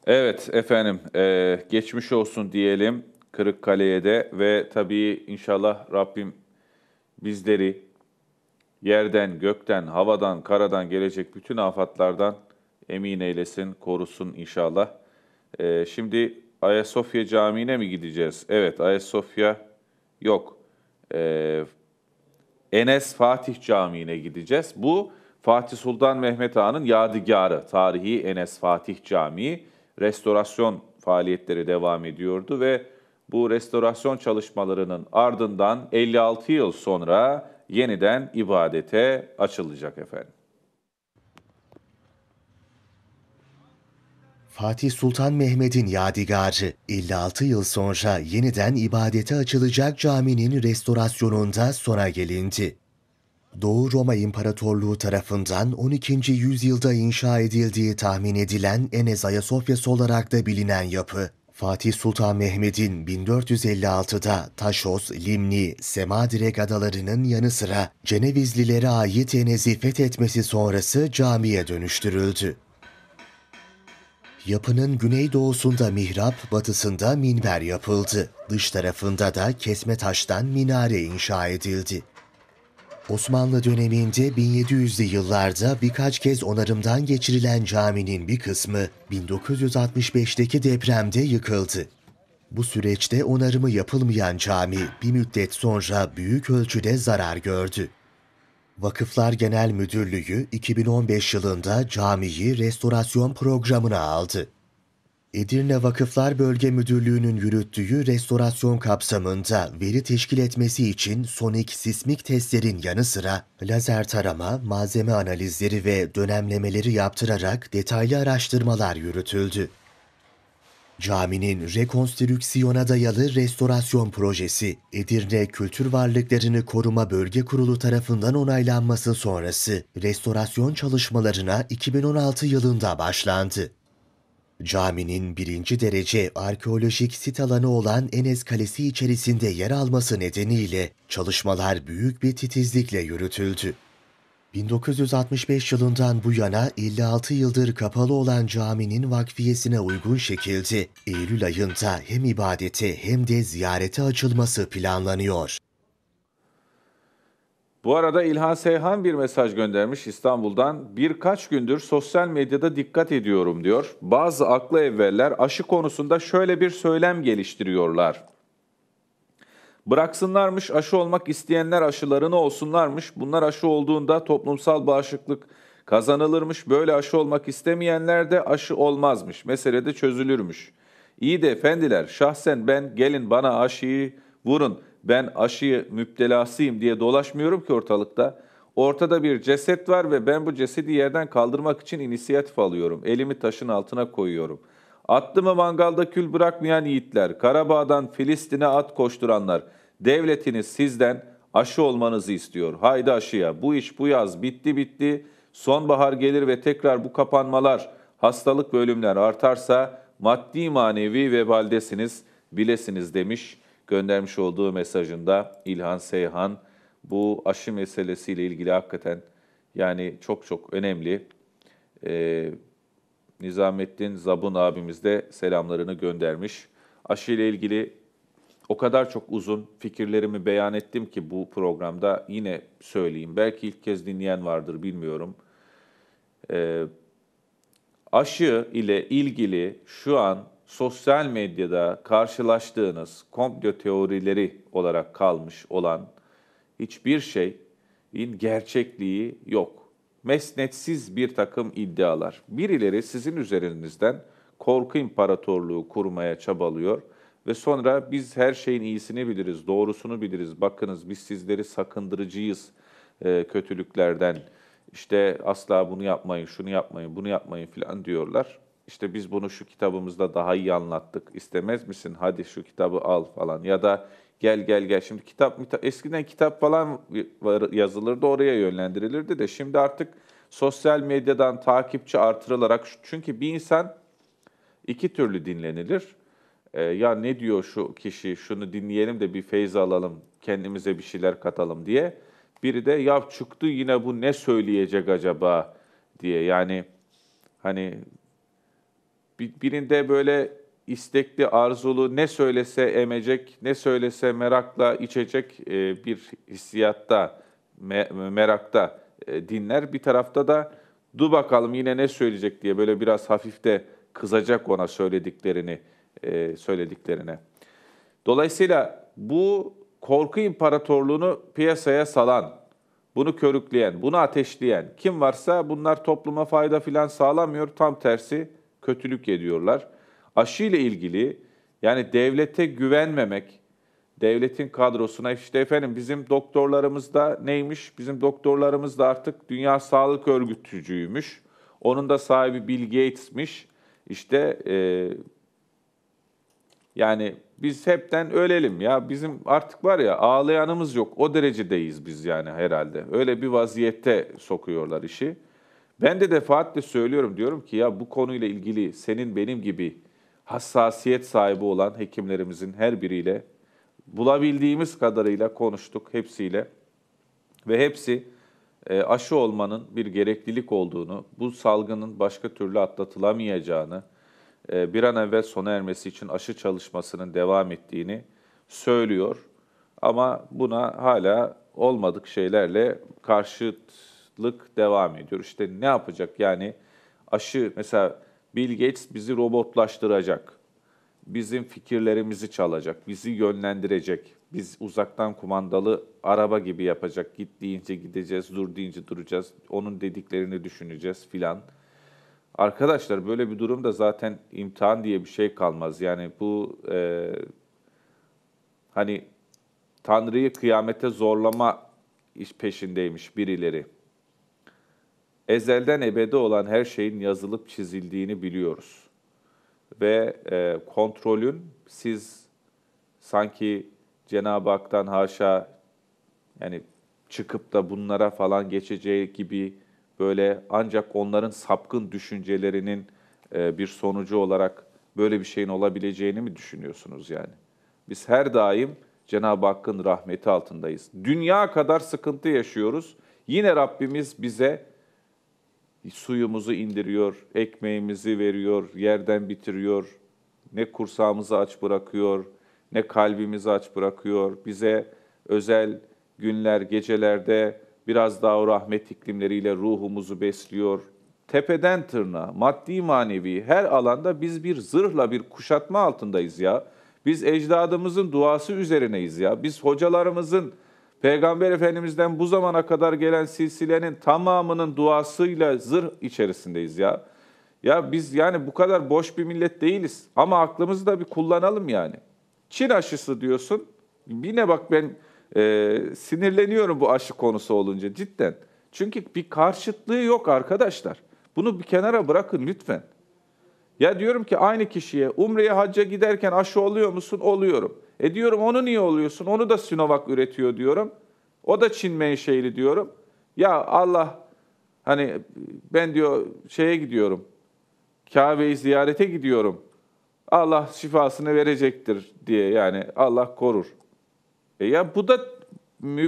Evet efendim, e, geçmiş olsun diyelim Kırıkkale'ye de ve tabii inşallah Rabbim bizleri yerden, gökten, havadan, karadan gelecek bütün afatlardan emin eylesin, korusun inşallah. E, şimdi Ayasofya Camii'ne mi gideceğiz? Evet, Ayasofya yok. E, Enes Fatih Camii'ne gideceğiz. Bu Fatih Sultan Mehmet Han'ın yadigarı, tarihi Enes Fatih Camii restorasyon faaliyetleri devam ediyordu ve bu restorasyon çalışmalarının ardından 56 yıl sonra yeniden ibadete açılacak efendim. Fatih Sultan Mehmet'in yadigarı 56 yıl sonra yeniden ibadete açılacak caminin restorasyonunda sona gelindi. Doğu Roma İmparatorluğu tarafından 12. yüzyılda inşa edildiği tahmin edilen Enes Ayasofya'sı olarak da bilinen yapı. Fatih Sultan Mehmet'in 1456'da Taşos, Limni, Semadirek adalarının yanı sıra Cenevizlilere ait Enes'i fethetmesi sonrası camiye dönüştürüldü. Yapının güneydoğusunda mihrap, batısında minber yapıldı. Dış tarafında da kesme taştan minare inşa edildi. Osmanlı döneminde 1700'lü yıllarda birkaç kez onarımdan geçirilen caminin bir kısmı 1965'teki depremde yıkıldı. Bu süreçte onarımı yapılmayan cami bir müddet sonra büyük ölçüde zarar gördü. Vakıflar Genel Müdürlüğü 2015 yılında camiyi restorasyon programına aldı. Edirne Vakıflar Bölge Müdürlüğü'nün yürüttüğü restorasyon kapsamında veri teşkil etmesi için sonik sismik testlerin yanı sıra lazer tarama, malzeme analizleri ve dönemlemeleri yaptırarak detaylı araştırmalar yürütüldü. Caminin rekonstrüksiyona dayalı restorasyon projesi Edirne Kültür Varlıklarını Koruma Bölge Kurulu tarafından onaylanması sonrası restorasyon çalışmalarına 2016 yılında başlandı. Caminin birinci derece arkeolojik sit alanı olan Enes Kalesi içerisinde yer alması nedeniyle çalışmalar büyük bir titizlikle yürütüldü. 1965 yılından bu yana 56 yıldır kapalı olan caminin vakfiyesine uygun şekilde Eylül ayında hem ibadete hem de ziyarete açılması planlanıyor. Bu arada İlhan Seyhan bir mesaj göndermiş İstanbul'dan. Birkaç gündür sosyal medyada dikkat ediyorum diyor. Bazı aklı evveller aşı konusunda şöyle bir söylem geliştiriyorlar. Bıraksınlarmış aşı olmak isteyenler aşılarını olsunlarmış. Bunlar aşı olduğunda toplumsal bağışıklık kazanılırmış. Böyle aşı olmak istemeyenler de aşı olmazmış. Mesele de çözülürmüş. İyi de efendiler şahsen ben gelin bana aşıyı vurun ben aşı müptelasıyım diye dolaşmıyorum ki ortalıkta. Ortada bir ceset var ve ben bu cesedi yerden kaldırmak için inisiyatif alıyorum. Elimi taşın altına koyuyorum. Attı mı mangalda kül bırakmayan yiğitler, Karabağ'dan Filistin'e at koşturanlar, devletiniz sizden aşı olmanızı istiyor. Haydi aşıya. Bu iş bu yaz bitti bitti. Sonbahar gelir ve tekrar bu kapanmalar, hastalık bölümler artarsa maddi manevi vebaldesiniz, bilesiniz demiş göndermiş olduğu mesajında İlhan Seyhan bu aşı meselesiyle ilgili hakikaten yani çok çok önemli. Ee, Nizamettin Zabun abimiz de selamlarını göndermiş. Aşı ile ilgili o kadar çok uzun fikirlerimi beyan ettim ki bu programda yine söyleyeyim. Belki ilk kez dinleyen vardır bilmiyorum. Ee, aşı ile ilgili şu an sosyal medyada karşılaştığınız komplo teorileri olarak kalmış olan hiçbir şeyin gerçekliği yok. Mesnetsiz bir takım iddialar. Birileri sizin üzerinizden korku imparatorluğu kurmaya çabalıyor ve sonra biz her şeyin iyisini biliriz, doğrusunu biliriz. Bakınız biz sizleri sakındırıcıyız e, kötülüklerden. İşte asla bunu yapmayın, şunu yapmayın, bunu yapmayın filan diyorlar işte biz bunu şu kitabımızda daha iyi anlattık. İstemez misin? Hadi şu kitabı al falan. Ya da gel gel gel. Şimdi kitap eskiden kitap falan yazılırdı oraya yönlendirilirdi de şimdi artık sosyal medyadan takipçi artırılarak çünkü bir insan iki türlü dinlenilir. Ee, ya ne diyor şu kişi şunu dinleyelim de bir feyz alalım kendimize bir şeyler katalım diye. Biri de ya çıktı yine bu ne söyleyecek acaba diye yani hani birinde böyle istekli, arzulu, ne söylese emecek, ne söylese merakla içecek e, bir hissiyatta, merakta e, dinler. Bir tarafta da du bakalım yine ne söyleyecek diye böyle biraz hafif de kızacak ona söylediklerini, e, söylediklerine. Dolayısıyla bu korku imparatorluğunu piyasaya salan, bunu körükleyen, bunu ateşleyen kim varsa bunlar topluma fayda filan sağlamıyor. Tam tersi kötülük ediyorlar. Aşı ile ilgili yani devlete güvenmemek, devletin kadrosuna işte efendim bizim doktorlarımız da neymiş? Bizim doktorlarımız da artık Dünya Sağlık Örgütücüymüş. Onun da sahibi Bill Gates'miş. İşte e, yani biz hepten ölelim ya. Bizim artık var ya ağlayanımız yok. O derecedeyiz biz yani herhalde. Öyle bir vaziyette sokuyorlar işi. Ben de defaatle söylüyorum diyorum ki ya bu konuyla ilgili senin benim gibi hassasiyet sahibi olan hekimlerimizin her biriyle bulabildiğimiz kadarıyla konuştuk hepsiyle ve hepsi e, aşı olmanın bir gereklilik olduğunu, bu salgının başka türlü atlatılamayacağını, e, bir an evvel sona ermesi için aşı çalışmasının devam ettiğini söylüyor. Ama buna hala olmadık şeylerle karşıt kıtlık devam ediyor. İşte ne yapacak yani aşı mesela Bill Gates bizi robotlaştıracak. Bizim fikirlerimizi çalacak, bizi yönlendirecek. Biz uzaktan kumandalı araba gibi yapacak. Git deyince gideceğiz, dur deyince duracağız. Onun dediklerini düşüneceğiz filan. Arkadaşlar böyle bir durumda zaten imtihan diye bir şey kalmaz. Yani bu e, hani Tanrı'yı kıyamete zorlama iş peşindeymiş birileri ezelden ebede olan her şeyin yazılıp çizildiğini biliyoruz. Ve e, kontrolün siz sanki Cenab-ı Hak'tan haşa yani çıkıp da bunlara falan geçeceği gibi böyle ancak onların sapkın düşüncelerinin e, bir sonucu olarak böyle bir şeyin olabileceğini mi düşünüyorsunuz yani? Biz her daim Cenab-ı Hakk'ın rahmeti altındayız. Dünya kadar sıkıntı yaşıyoruz. Yine Rabbimiz bize suyumuzu indiriyor, ekmeğimizi veriyor, yerden bitiriyor, ne kursağımızı aç bırakıyor, ne kalbimizi aç bırakıyor. Bize özel günler, gecelerde biraz daha o rahmet iklimleriyle ruhumuzu besliyor. Tepeden tırna, maddi manevi her alanda biz bir zırhla bir kuşatma altındayız ya. Biz ecdadımızın duası üzerineyiz ya. Biz hocalarımızın Peygamber Efendimiz'den bu zamana kadar gelen silsilenin tamamının duasıyla zırh içerisindeyiz ya. Ya biz yani bu kadar boş bir millet değiliz ama aklımızı da bir kullanalım yani. Çin aşısı diyorsun. Yine bak ben e, sinirleniyorum bu aşı konusu olunca cidden. Çünkü bir karşıtlığı yok arkadaşlar. Bunu bir kenara bırakın lütfen. Ya diyorum ki aynı kişiye Umre'ye hacca giderken aşı oluyor musun? Oluyorum. E diyorum onu niye oluyorsun? Onu da Sinovac üretiyor diyorum. O da Çin menşeili diyorum. Ya Allah hani ben diyor şeye gidiyorum. Kabe'yi ziyarete gidiyorum. Allah şifasını verecektir diye yani Allah korur. E ya bu da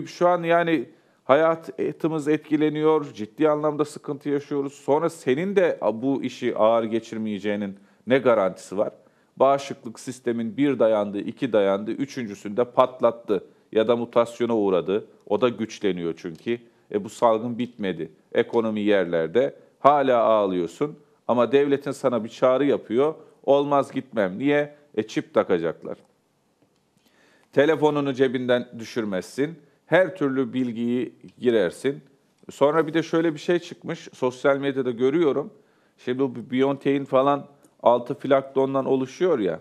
şu an yani hayatımız etkileniyor, ciddi anlamda sıkıntı yaşıyoruz. Sonra senin de bu işi ağır geçirmeyeceğinin ne garantisi var? bağışıklık sistemin bir dayandı, iki dayandı, üçüncüsünde patlattı ya da mutasyona uğradı. O da güçleniyor çünkü. E bu salgın bitmedi. Ekonomi yerlerde hala ağlıyorsun ama devletin sana bir çağrı yapıyor. Olmaz gitmem. Niye? E çip takacaklar. Telefonunu cebinden düşürmezsin. Her türlü bilgiyi girersin. Sonra bir de şöyle bir şey çıkmış. Sosyal medyada görüyorum. Şimdi bu BioNTech'in falan altı filaktondan oluşuyor ya.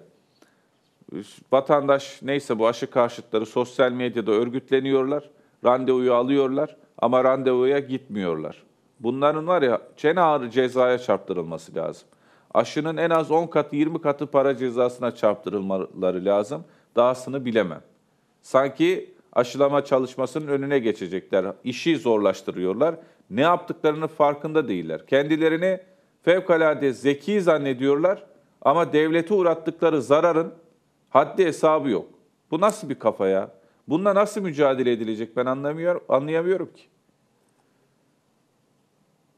Vatandaş neyse bu aşı karşıtları sosyal medyada örgütleniyorlar, randevuyu alıyorlar ama randevuya gitmiyorlar. Bunların var ya çene ağrı cezaya çarptırılması lazım. Aşının en az 10 katı 20 katı para cezasına çarptırılmaları lazım. Dahasını bilemem. Sanki aşılama çalışmasının önüne geçecekler. İşi zorlaştırıyorlar. Ne yaptıklarının farkında değiller. Kendilerini fevkalade zeki zannediyorlar ama devlete uğrattıkları zararın haddi hesabı yok. Bu nasıl bir kafa ya? Bununla nasıl mücadele edilecek ben anlamıyorum, anlayamıyorum ki.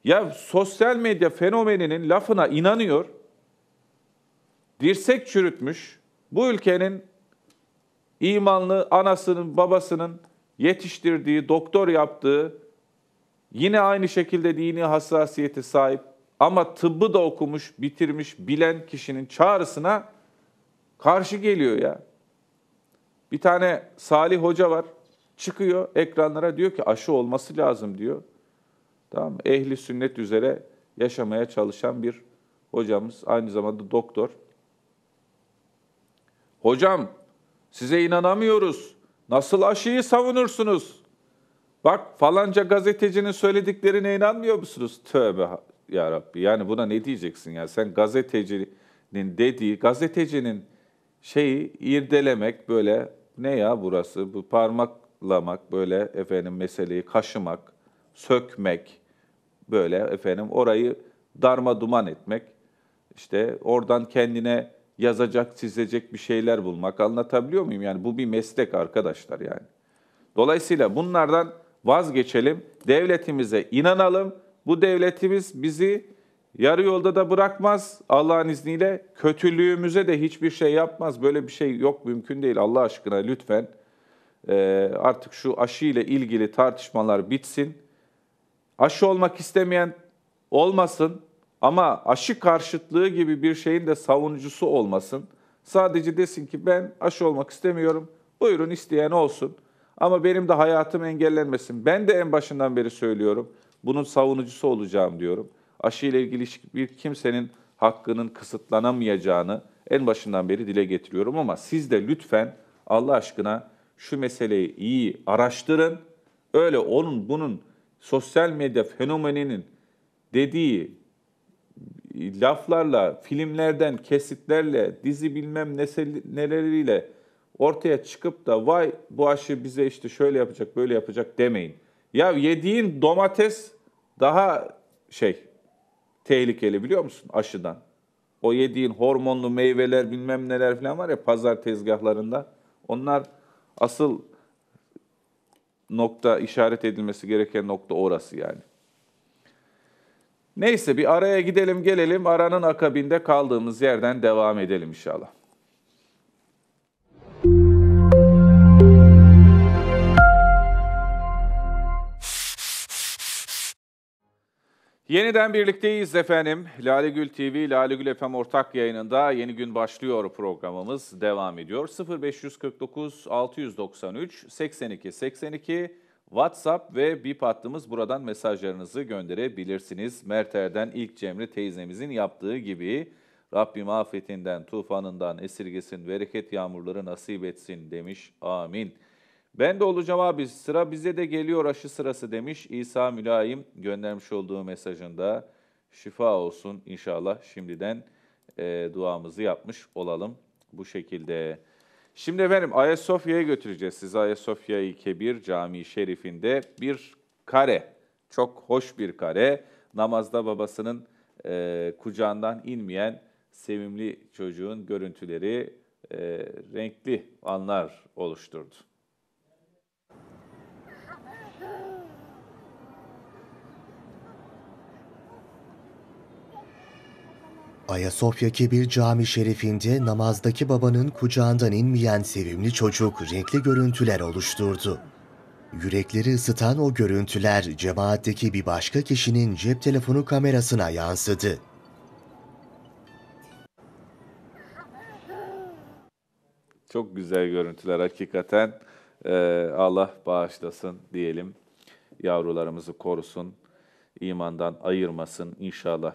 Ya sosyal medya fenomeninin lafına inanıyor, dirsek çürütmüş, bu ülkenin imanlı anasının, babasının yetiştirdiği, doktor yaptığı, yine aynı şekilde dini hassasiyeti sahip ama tıbbı da okumuş, bitirmiş, bilen kişinin çağrısına karşı geliyor ya. Bir tane Salih Hoca var. Çıkıyor ekranlara diyor ki aşı olması lazım diyor. Tamam Ehli sünnet üzere yaşamaya çalışan bir hocamız. Aynı zamanda doktor. Hocam size inanamıyoruz. Nasıl aşıyı savunursunuz? Bak falanca gazetecinin söylediklerine inanmıyor musunuz? Tövbe ya Rabbi. Yani buna ne diyeceksin ya? Sen gazetecinin dediği, gazetecinin şeyi irdelemek böyle ne ya burası? Bu parmaklamak böyle efendim meseleyi kaşımak, sökmek böyle efendim orayı darma duman etmek. işte oradan kendine yazacak, çizecek bir şeyler bulmak. Anlatabiliyor muyum? Yani bu bir meslek arkadaşlar yani. Dolayısıyla bunlardan vazgeçelim, devletimize inanalım bu devletimiz bizi yarı yolda da bırakmaz. Allah'ın izniyle kötülüğümüze de hiçbir şey yapmaz. Böyle bir şey yok, mümkün değil. Allah aşkına lütfen e, artık şu aşı ile ilgili tartışmalar bitsin. Aşı olmak istemeyen olmasın ama aşı karşıtlığı gibi bir şeyin de savunucusu olmasın. Sadece desin ki ben aşı olmak istemiyorum. Buyurun isteyen olsun. Ama benim de hayatım engellenmesin. Ben de en başından beri söylüyorum. Bunun savunucusu olacağım diyorum. Aşı ile ilgili bir kimsenin hakkının kısıtlanamayacağını en başından beri dile getiriyorum ama siz de lütfen Allah aşkına şu meseleyi iyi araştırın. Öyle onun bunun sosyal medya fenomeninin dediği laflarla, filmlerden, kesitlerle, dizi bilmem neleriyle ortaya çıkıp da vay bu aşı bize işte şöyle yapacak, böyle yapacak demeyin. Ya yediğin domates daha şey tehlikeli biliyor musun aşıdan? O yediğin hormonlu meyveler bilmem neler falan var ya pazar tezgahlarında. Onlar asıl nokta işaret edilmesi gereken nokta orası yani. Neyse bir araya gidelim gelelim. Aranın akabinde kaldığımız yerden devam edelim inşallah. Yeniden birlikteyiz efendim. Lalegül TV, Lalegül FM ortak yayınında Yeni Gün Başlıyor programımız devam ediyor. 0549 693 82 82 WhatsApp ve bip hattımız buradan mesajlarınızı gönderebilirsiniz. Merter'den ilk Cemre teyzemizin yaptığı gibi Rabbim afetinden, tufanından esirgesin, bereket yağmurları nasip etsin demiş. Amin. Ben de olacağım abi sıra bize de geliyor aşı sırası demiş İsa Mülayim göndermiş olduğu mesajında. Şifa olsun inşallah şimdiden e, duamızı yapmış olalım bu şekilde. Şimdi efendim Ayasofya'ya götüreceğiz sizi. Ayasofya-i Kebir Camii Şerif'inde bir kare, çok hoş bir kare. Namazda babasının e, kucağından inmeyen sevimli çocuğun görüntüleri e, renkli anlar oluşturdu. Ayasofya'ki bir cami şerifinde namazdaki babanın kucağından inmeyen sevimli çocuk renkli görüntüler oluşturdu. Yürekleri ısıtan o görüntüler cemaatteki bir başka kişinin cep telefonu kamerasına yansıdı. Çok güzel görüntüler hakikaten. Ee, Allah bağışlasın diyelim. Yavrularımızı korusun, imandan ayırmasın inşallah.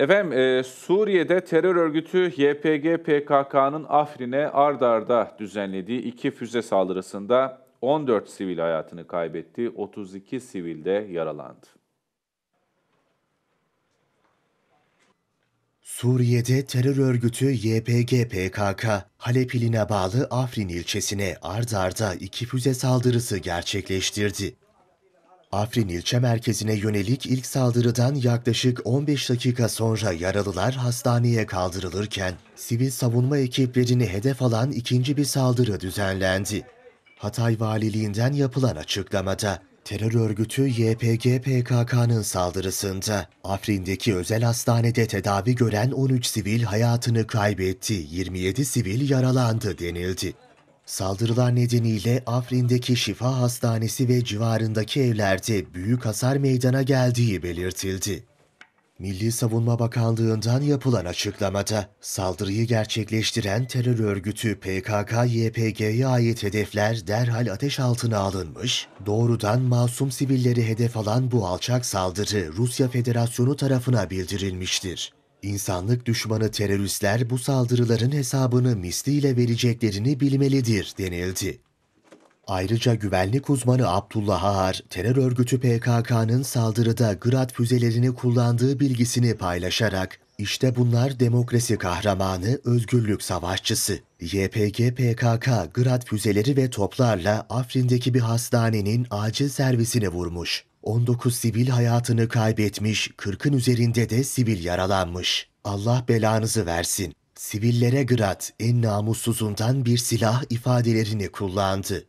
Efendim e, Suriye'de terör örgütü YPG PKK'nın Afrin'e ard arda düzenlediği iki füze saldırısında 14 sivil hayatını kaybetti, 32 sivil de yaralandı. Suriye'de terör örgütü YPG PKK, Halep iline bağlı Afrin ilçesine ard arda iki füze saldırısı gerçekleştirdi. Afrin ilçe merkezine yönelik ilk saldırıdan yaklaşık 15 dakika sonra yaralılar hastaneye kaldırılırken, sivil savunma ekiplerini hedef alan ikinci bir saldırı düzenlendi. Hatay Valiliğinden yapılan açıklamada, terör örgütü YPG PKK'nın saldırısında Afrin'deki özel hastanede tedavi gören 13 sivil hayatını kaybetti, 27 sivil yaralandı denildi. Saldırılar nedeniyle Afrin'deki şifa hastanesi ve civarındaki evlerde büyük hasar meydana geldiği belirtildi. Milli Savunma Bakanlığı'ndan yapılan açıklamada saldırıyı gerçekleştiren terör örgütü PKK-YPG'ye ait hedefler derhal ateş altına alınmış, doğrudan masum sivilleri hedef alan bu alçak saldırı Rusya Federasyonu tarafına bildirilmiştir. İnsanlık düşmanı teröristler bu saldırıların hesabını misliyle vereceklerini bilmelidir denildi. Ayrıca güvenlik uzmanı Abdullah Ağar, terör örgütü PKK'nın saldırıda Grad füzelerini kullandığı bilgisini paylaşarak, işte bunlar demokrasi kahramanı, özgürlük savaşçısı. YPG, PKK, Grad füzeleri ve toplarla Afrin'deki bir hastanenin acil servisini vurmuş. 19 sivil hayatını kaybetmiş, 40'ın üzerinde de sivil yaralanmış. Allah belanızı versin. Sivillere Grad en namussuzundan bir silah ifadelerini kullandı.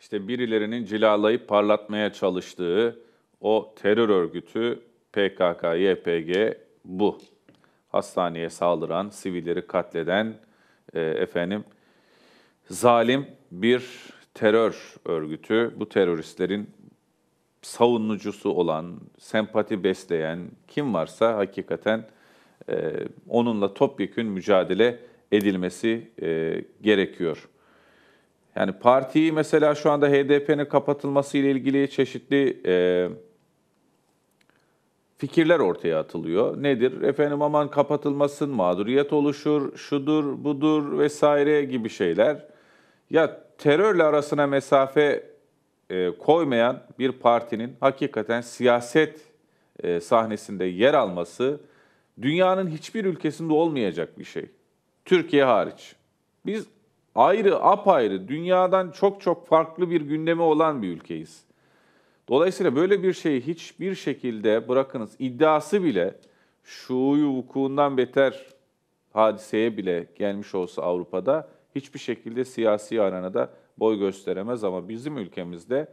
İşte birilerinin cilalayıp parlatmaya çalıştığı o terör örgütü PKK, YPG bu. Hastaneye saldıran, sivilleri katleden e, efendim zalim bir terör örgütü. Bu teröristlerin savunucusu olan, sempati besleyen kim varsa hakikaten e, onunla topyekün mücadele edilmesi e, gerekiyor. Yani partiyi mesela şu anda HDP'nin kapatılması ile ilgili çeşitli e, fikirler ortaya atılıyor. Nedir? Efendim aman kapatılmasın, mağduriyet oluşur, şudur, budur vesaire gibi şeyler. Ya terörle arasına mesafe e, koymayan bir partinin hakikaten siyaset e, sahnesinde yer alması dünyanın hiçbir ülkesinde olmayacak bir şey. Türkiye hariç. Biz ayrı apayrı dünyadan çok çok farklı bir gündemi olan bir ülkeyiz. Dolayısıyla böyle bir şeyi hiçbir şekilde bırakınız iddiası bile şuuyu vukuundan beter hadiseye bile gelmiş olsa Avrupa'da hiçbir şekilde siyasi aranada boy gösteremez ama bizim ülkemizde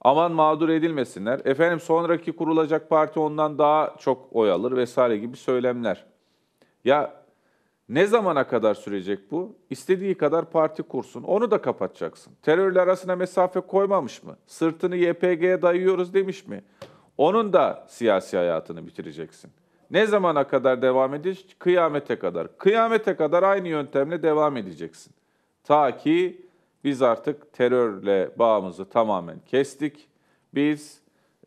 aman mağdur edilmesinler. Efendim sonraki kurulacak parti ondan daha çok oy alır vesaire gibi söylemler. Ya ne zamana kadar sürecek bu? İstediği kadar parti kursun. Onu da kapatacaksın. Terörle arasına mesafe koymamış mı? Sırtını YPG'ye dayıyoruz demiş mi? Onun da siyasi hayatını bitireceksin. Ne zamana kadar devam edecek? Kıyamete kadar. Kıyamete kadar aynı yöntemle devam edeceksin. Ta ki biz artık terörle bağımızı tamamen kestik. Biz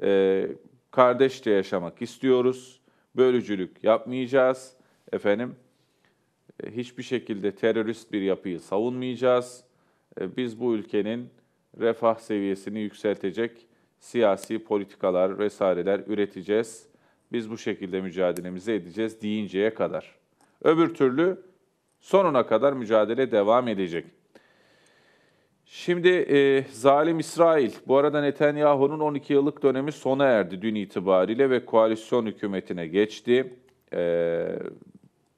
e, kardeşçe yaşamak istiyoruz. Bölücülük yapmayacağız. Efendim e, hiçbir şekilde terörist bir yapıyı savunmayacağız. E, biz bu ülkenin refah seviyesini yükseltecek siyasi politikalar vesaireler üreteceğiz. Biz bu şekilde mücadelemizi edeceğiz deyinceye kadar. Öbür türlü sonuna kadar mücadele devam edecek. Şimdi e, zalim İsrail, bu arada Netanyahu'nun 12 yıllık dönemi sona erdi dün itibariyle ve koalisyon hükümetine geçti. E,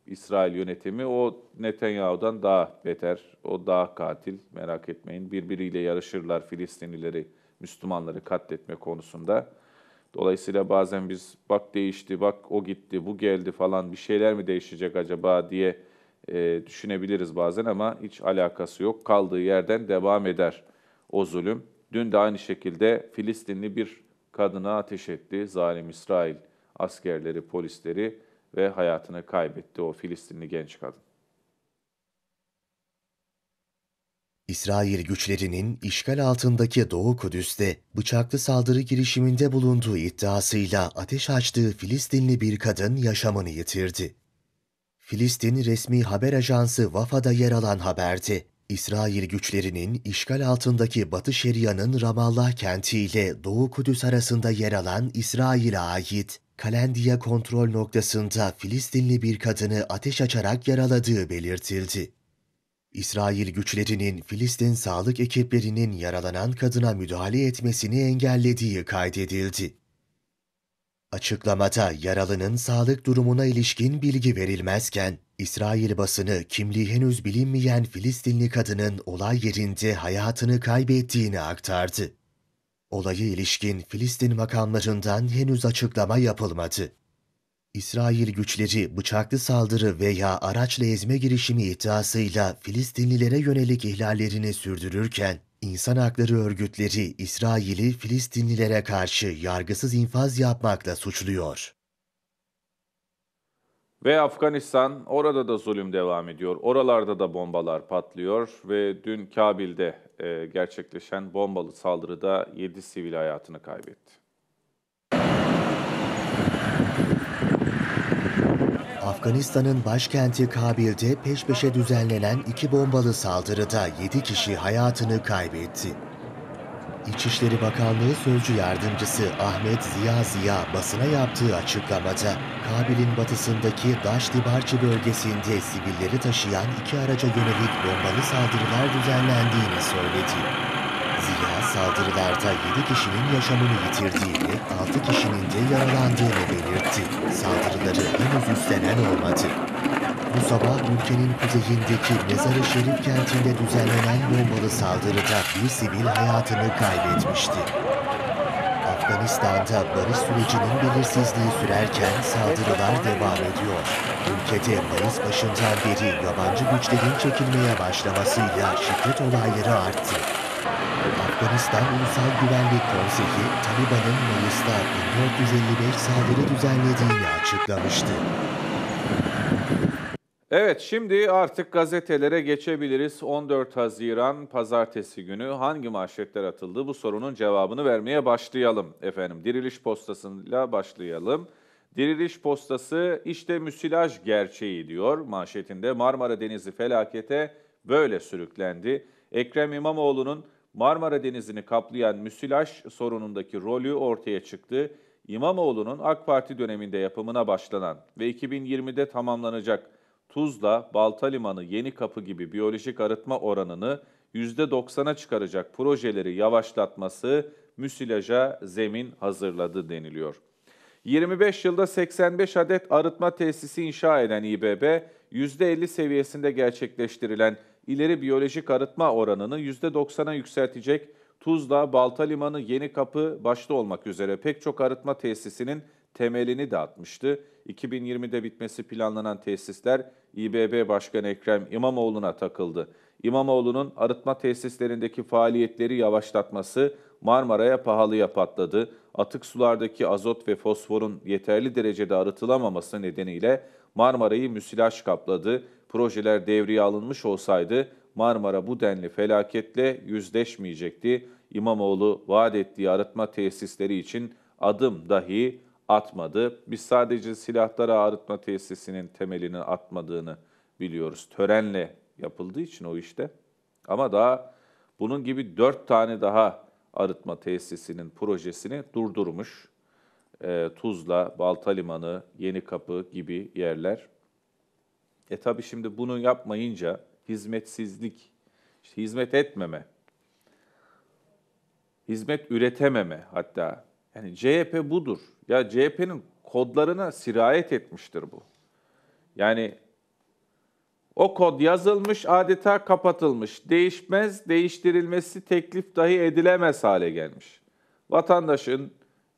İsrail yönetimi o Netanyahu'dan daha beter, o daha katil merak etmeyin. Birbiriyle yarışırlar Filistinlileri, Müslümanları katletme konusunda. Dolayısıyla bazen biz bak değişti, bak o gitti, bu geldi falan bir şeyler mi değişecek acaba diye e, düşünebiliriz bazen ama hiç alakası yok. Kaldığı yerden devam eder o zulüm. Dün de aynı şekilde Filistinli bir kadına ateş etti zalim İsrail askerleri, polisleri ve hayatını kaybetti o Filistinli genç kadın. İsrail güçlerinin işgal altındaki Doğu Kudüs'te bıçaklı saldırı girişiminde bulunduğu iddiasıyla ateş açtığı Filistinli bir kadın yaşamını yitirdi. Filistin resmi haber ajansı Vafa'da yer alan haberdi. İsrail güçlerinin işgal altındaki Batı Şeria'nın Ramallah kenti ile Doğu Kudüs arasında yer alan İsrail'e ait Kalendiya kontrol noktasında Filistinli bir kadını ateş açarak yaraladığı belirtildi. İsrail güçlerinin Filistin sağlık ekiplerinin yaralanan kadına müdahale etmesini engellediği kaydedildi. Açıklamada yaralının sağlık durumuna ilişkin bilgi verilmezken, İsrail basını kimliği henüz bilinmeyen Filistinli kadının olay yerinde hayatını kaybettiğini aktardı. Olayı ilişkin Filistin makamlarından henüz açıklama yapılmadı. İsrail güçleri bıçaklı saldırı veya araçla ezme girişimi iddiasıyla Filistinlilere yönelik ihlallerini sürdürürken İnsan hakları örgütleri İsrail'i Filistinlilere karşı yargısız infaz yapmakla suçluyor. Ve Afganistan orada da zulüm devam ediyor. Oralarda da bombalar patlıyor ve dün Kabil'de e, gerçekleşen bombalı saldırıda 7 sivil hayatını kaybetti. Afganistan'ın başkenti Kabil'de peş peşe düzenlenen iki bombalı saldırıda 7 kişi hayatını kaybetti. İçişleri Bakanlığı Sözcü Yardımcısı Ahmet Ziya Ziya basına yaptığı açıklamada Kabil'in batısındaki Daş Dibarçı bölgesinde sivilleri taşıyan iki araca yönelik bombalı saldırılar düzenlendiğini söyledi. Ziya, saldırılarda 7 kişinin yaşamını yitirdiğini, 6 kişinin de yaralandığını belirtti. Saldırıları henüz üstlenen olmadı. Bu sabah ülkenin kuzeyindeki Mezar-ı Şerif kentinde düzenlenen bombalı saldırıda bir sivil hayatını kaybetmişti. Afganistan'da barış sürecinin belirsizliği sürerken saldırılar devam ediyor. Ülkede Mayıs başından beri yabancı güçlerin çekilmeye başlamasıyla şiddet olayları arttı. Afganistan Ulusal Güvenlik Konseyi, Taliban'ın Mayıs'ta 1455 saldırı düzenlediğini açıklamıştı. Evet şimdi artık gazetelere geçebiliriz. 14 Haziran pazartesi günü hangi manşetler atıldı bu sorunun cevabını vermeye başlayalım efendim. Diriliş postasıyla başlayalım. Diriliş postası işte müsilaj gerçeği diyor manşetinde Marmara Denizi felakete böyle sürüklendi. Ekrem İmamoğlu'nun Marmara Denizi'ni kaplayan müsilaj sorunundaki rolü ortaya çıktı. İmamoğlu'nun AK Parti döneminde yapımına başlanan ve 2020'de tamamlanacak Tuzla, Balta Limanı, Yeni Kapı gibi biyolojik arıtma oranını %90'a çıkaracak projeleri yavaşlatması müsilaja zemin hazırladı deniliyor. 25 yılda 85 adet arıtma tesisi inşa eden İBB, %50 seviyesinde gerçekleştirilen ileri biyolojik arıtma oranını %90'a yükseltecek Tuzla, Balta Limanı, Yeni Kapı başta olmak üzere pek çok arıtma tesisinin temelini de atmıştı. 2020'de bitmesi planlanan tesisler İBB Başkanı Ekrem İmamoğlu'na takıldı. İmamoğlu'nun arıtma tesislerindeki faaliyetleri yavaşlatması, Marmara'ya pahalıya patladı. Atık sulardaki azot ve fosforun yeterli derecede arıtılamaması nedeniyle Marmara'yı müsilaj kapladı. Projeler devreye alınmış olsaydı Marmara bu denli felaketle yüzleşmeyecekti. İmamoğlu vaat ettiği arıtma tesisleri için adım dahi atmadı. Biz sadece silahlara arıtma tesisinin temelini atmadığını biliyoruz. Törenle yapıldığı için o işte. Ama daha bunun gibi dört tane daha arıtma tesisinin projesini durdurmuş. E, Tuzla, Baltalimanı, kapı gibi yerler. E tabi şimdi bunu yapmayınca hizmetsizlik, işte hizmet etmeme, hizmet üretememe hatta. Yani CHP budur. Ya CHP'nin kodlarına sirayet etmiştir bu. Yani o kod yazılmış, adeta kapatılmış. Değişmez, değiştirilmesi teklif dahi edilemez hale gelmiş. Vatandaşın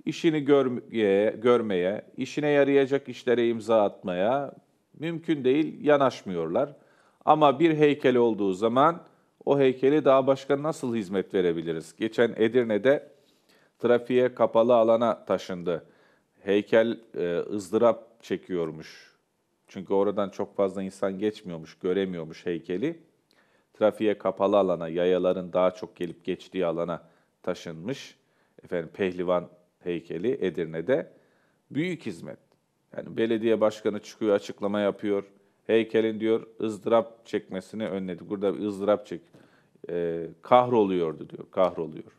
işini görmeye, görmeye, işine yarayacak işlere imza atmaya mümkün değil, yanaşmıyorlar. Ama bir heykel olduğu zaman o heykeli daha başka nasıl hizmet verebiliriz? Geçen Edirne'de trafiğe kapalı alana taşındı. Heykel e, ızdırap çekiyormuş çünkü oradan çok fazla insan geçmiyormuş, göremiyormuş heykeli. Trafiğe kapalı alana, yayaların daha çok gelip geçtiği alana taşınmış. Efendim pehlivan heykeli Edirne'de büyük hizmet. Yani belediye başkanı çıkıyor, açıklama yapıyor. Heykelin diyor ızdırap çekmesini önledi. Burada bir ızdırap çek. E, kahroluyordu diyor, kahroluyor.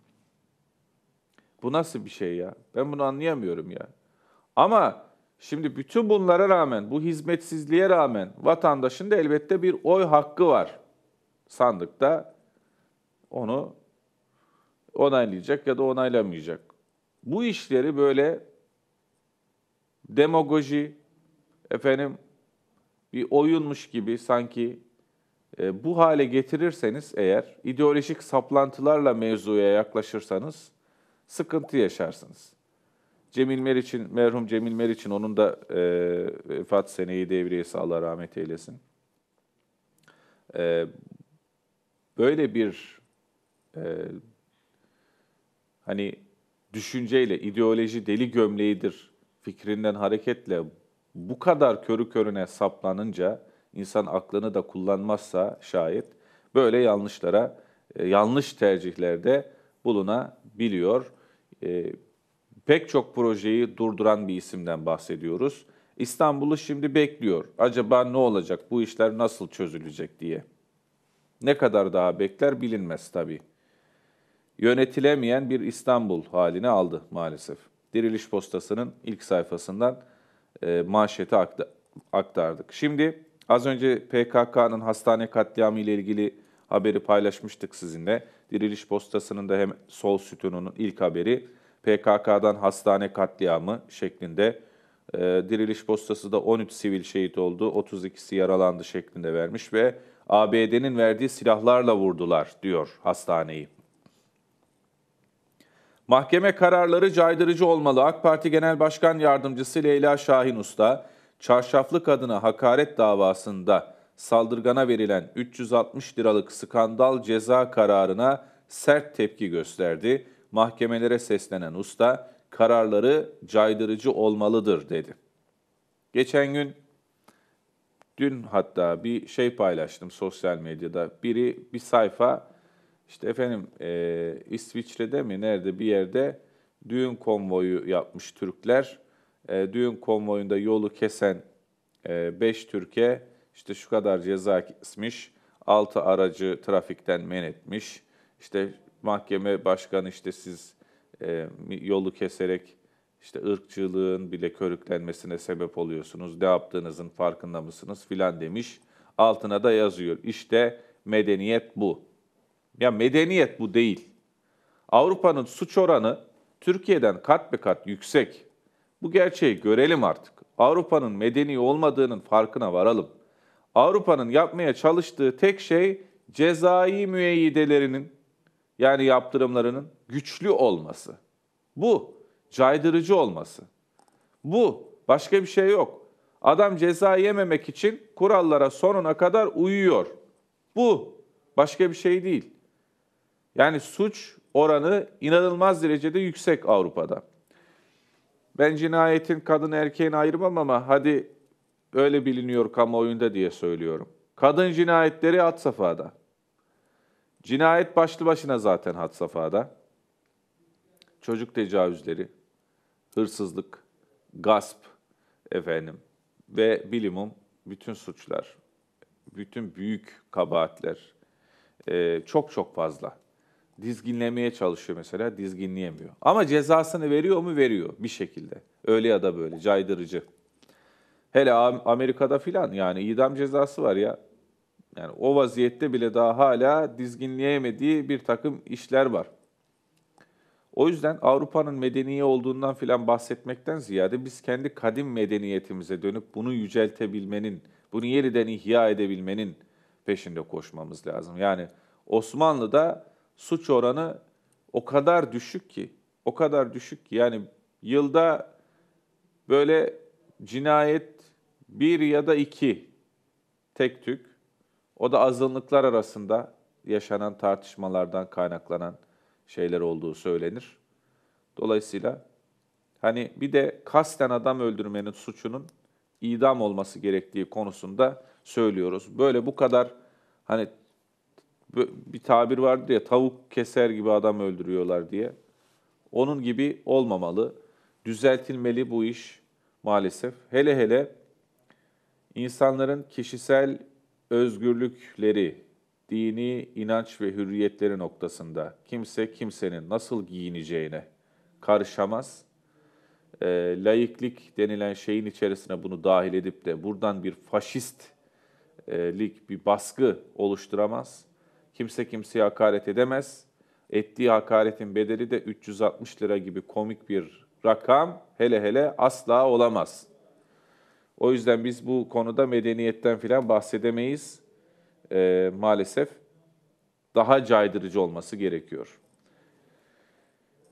Bu nasıl bir şey ya? Ben bunu anlayamıyorum ya. Ama Şimdi bütün bunlara rağmen, bu hizmetsizliğe rağmen vatandaşın da elbette bir oy hakkı var. Sandıkta onu onaylayacak ya da onaylamayacak. Bu işleri böyle demagoji, efendim bir oyunmuş gibi sanki e, bu hale getirirseniz eğer, ideolojik saplantılarla mevzuya yaklaşırsanız sıkıntı yaşarsınız. Cemil Meriç'in, merhum Cemil Meriç'in, onun da e, vefat seneyi devriyesi Allah rahmet eylesin. E, böyle bir e, hani düşünceyle, ideoloji deli gömleğidir fikrinden hareketle bu kadar körü körüne saplanınca insan aklını da kullanmazsa şayet böyle yanlışlara, e, yanlış tercihlerde bulunabiliyor. E, pek çok projeyi durduran bir isimden bahsediyoruz. İstanbul'u şimdi bekliyor. Acaba ne olacak, bu işler nasıl çözülecek diye. Ne kadar daha bekler bilinmez tabii. Yönetilemeyen bir İstanbul haline aldı maalesef. Diriliş Postası'nın ilk sayfasından e, manşeti aktardık. Şimdi az önce PKK'nın hastane katliamı ile ilgili haberi paylaşmıştık sizinle. Diriliş Postası'nın da hem sol sütununun ilk haberi PKK'dan hastane katliamı şeklinde. E, diriliş postası da 13 sivil şehit oldu, 32'si yaralandı şeklinde vermiş ve ABD'nin verdiği silahlarla vurdular diyor hastaneyi. Mahkeme kararları caydırıcı olmalı. AK Parti Genel Başkan Yardımcısı Leyla Şahin Usta, çarşaflı kadına hakaret davasında saldırgana verilen 360 liralık skandal ceza kararına sert tepki gösterdi mahkemelere seslenen usta kararları caydırıcı olmalıdır dedi. Geçen gün dün hatta bir şey paylaştım sosyal medyada. Biri bir sayfa işte efendim e, İsviçre'de mi nerede bir yerde düğün konvoyu yapmış Türkler. E, düğün konvoyunda yolu kesen 5 e, Türkiye işte şu kadar ceza kesmiş, 6 aracı trafikten men etmiş, işte mahkeme başkanı işte siz e, yolu keserek işte ırkçılığın bile körüklenmesine sebep oluyorsunuz, ne yaptığınızın farkında mısınız filan demiş. Altına da yazıyor. İşte medeniyet bu. Ya medeniyet bu değil. Avrupa'nın suç oranı Türkiye'den kat be kat yüksek. Bu gerçeği görelim artık. Avrupa'nın medeni olmadığının farkına varalım. Avrupa'nın yapmaya çalıştığı tek şey cezai müeyyidelerinin yani yaptırımlarının güçlü olması. Bu caydırıcı olması. Bu başka bir şey yok. Adam ceza yememek için kurallara sonuna kadar uyuyor. Bu başka bir şey değil. Yani suç oranı inanılmaz derecede yüksek Avrupa'da. Ben cinayetin kadın erkeğin ayırmam ama hadi öyle biliniyor kamuoyunda diye söylüyorum. Kadın cinayetleri at safhada. Cinayet başlı başına zaten had safhada. Çocuk tecavüzleri, hırsızlık, gasp efendim ve bilimum bütün suçlar, bütün büyük kabahatler e, çok çok fazla. Dizginlemeye çalışıyor mesela, dizginleyemiyor. Ama cezasını veriyor mu? Veriyor bir şekilde. Öyle ya da böyle, caydırıcı. Hele Amerika'da filan yani idam cezası var ya. Yani o vaziyette bile daha hala dizginleyemediği bir takım işler var. O yüzden Avrupa'nın medeni olduğundan filan bahsetmekten ziyade biz kendi kadim medeniyetimize dönüp bunu yüceltebilmenin, bunu yeniden ihya edebilmenin peşinde koşmamız lazım. Yani Osmanlı'da suç oranı o kadar düşük ki, o kadar düşük ki yani yılda böyle cinayet bir ya da iki tek tük o da azınlıklar arasında yaşanan tartışmalardan kaynaklanan şeyler olduğu söylenir. Dolayısıyla hani bir de kasten adam öldürmenin suçunun idam olması gerektiği konusunda söylüyoruz. Böyle bu kadar hani bir tabir vardı ya tavuk keser gibi adam öldürüyorlar diye. Onun gibi olmamalı. Düzeltilmeli bu iş maalesef. Hele hele insanların kişisel özgürlükleri, dini inanç ve hürriyetleri noktasında kimse kimsenin nasıl giyineceğine karışamaz. E, laiklik denilen şeyin içerisine bunu dahil edip de buradan bir faşistlik, bir baskı oluşturamaz. Kimse kimseye hakaret edemez. Ettiği hakaretin bedeli de 360 lira gibi komik bir rakam hele hele asla olamaz.'' O yüzden biz bu konuda medeniyetten filan bahsedemeyiz e, maalesef. Daha caydırıcı olması gerekiyor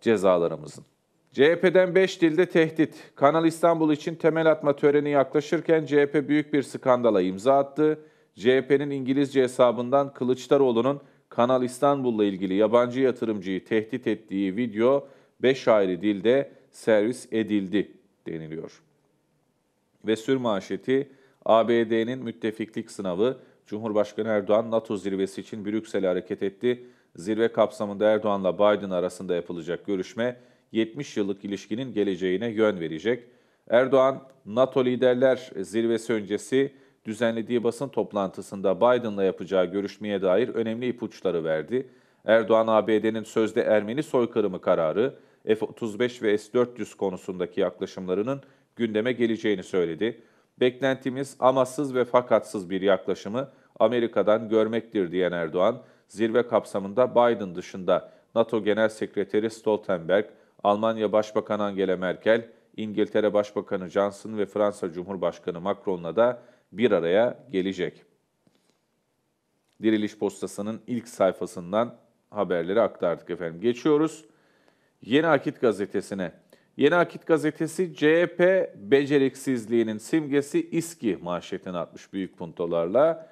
cezalarımızın. CHP'den 5 dilde tehdit. Kanal İstanbul için temel atma töreni yaklaşırken CHP büyük bir skandala imza attı. CHP'nin İngilizce hesabından Kılıçdaroğlu'nun Kanal İstanbul'la ilgili yabancı yatırımcıyı tehdit ettiği video 5 ayrı dilde servis edildi deniliyor. Ve sür manşeti ABD'nin müttefiklik sınavı Cumhurbaşkanı Erdoğan NATO zirvesi için Brüksel'e hareket etti. Zirve kapsamında Erdoğan'la Biden arasında yapılacak görüşme 70 yıllık ilişkinin geleceğine yön verecek. Erdoğan, NATO liderler zirvesi öncesi düzenlediği basın toplantısında Biden'la yapacağı görüşmeye dair önemli ipuçları verdi. Erdoğan, ABD'nin sözde Ermeni soykırımı kararı, F-35 ve S-400 konusundaki yaklaşımlarının gündeme geleceğini söyledi. Beklentimiz amasız ve fakatsız bir yaklaşımı Amerika'dan görmektir diyen Erdoğan, zirve kapsamında Biden dışında NATO Genel Sekreteri Stoltenberg, Almanya Başbakanı Angela Merkel, İngiltere Başbakanı Johnson ve Fransa Cumhurbaşkanı Macron'la da bir araya gelecek. Diriliş Postası'nın ilk sayfasından haberleri aktardık efendim. Geçiyoruz Yeni Akit gazetesine. Yeni Akit gazetesi CHP beceriksizliğinin simgesi İSKİ manşetini atmış büyük puntolarla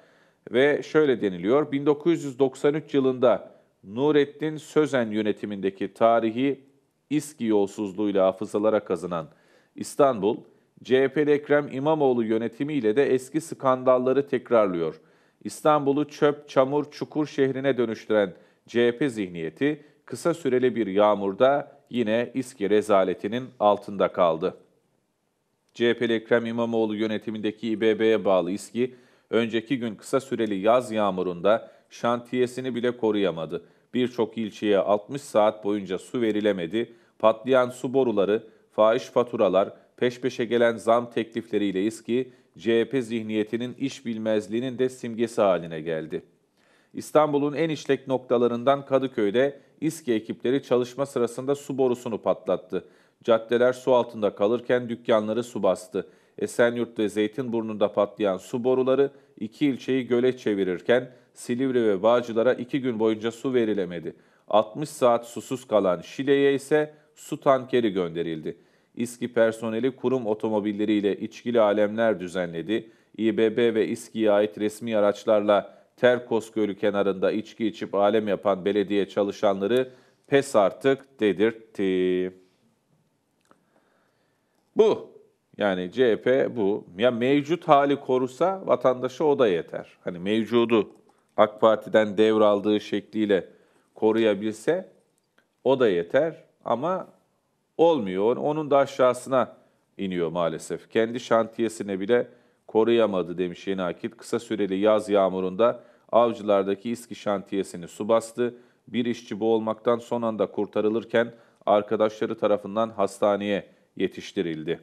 ve şöyle deniliyor. 1993 yılında Nurettin Sözen yönetimindeki tarihi İSKİ yolsuzluğuyla hafızalara kazınan İstanbul, CHP'li Ekrem İmamoğlu yönetimiyle de eski skandalları tekrarlıyor. İstanbul'u çöp, çamur, çukur şehrine dönüştüren CHP zihniyeti kısa süreli bir yağmurda yine İSKİ rezaletinin altında kaldı. CHP'li Ekrem İmamoğlu yönetimindeki İBB'ye bağlı İSKİ, önceki gün kısa süreli yaz yağmurunda şantiyesini bile koruyamadı. Birçok ilçeye 60 saat boyunca su verilemedi, patlayan su boruları, faiz faturalar, peş peşe gelen zam teklifleriyle İSKİ, CHP zihniyetinin iş bilmezliğinin de simgesi haline geldi. İstanbul'un en işlek noktalarından Kadıköy'de İSKİ ekipleri çalışma sırasında su borusunu patlattı. Caddeler su altında kalırken dükkanları su bastı. Esenyurt ve Zeytinburnu'nda patlayan su boruları iki ilçeyi göle çevirirken Silivri ve Bağcılar'a iki gün boyunca su verilemedi. 60 saat susuz kalan Şile'ye ise su tankeri gönderildi. İSKİ personeli kurum otomobilleriyle içkili alemler düzenledi. İBB ve İSKİ'ye ait resmi araçlarla Terkos Gölü kenarında içki içip alem yapan belediye çalışanları pes artık dedirtti. Bu. Yani CHP bu. Ya mevcut hali korusa vatandaşa o da yeter. Hani mevcudu AK Parti'den devraldığı şekliyle koruyabilse o da yeter ama olmuyor. Onun da aşağısına iniyor maalesef. Kendi şantiyesine bile koruyamadı demiş Yeni Akit. Kısa süreli yaz yağmurunda Avcılardaki İSKİ şantiyesini su bastı. Bir işçi boğulmaktan son anda kurtarılırken arkadaşları tarafından hastaneye yetiştirildi.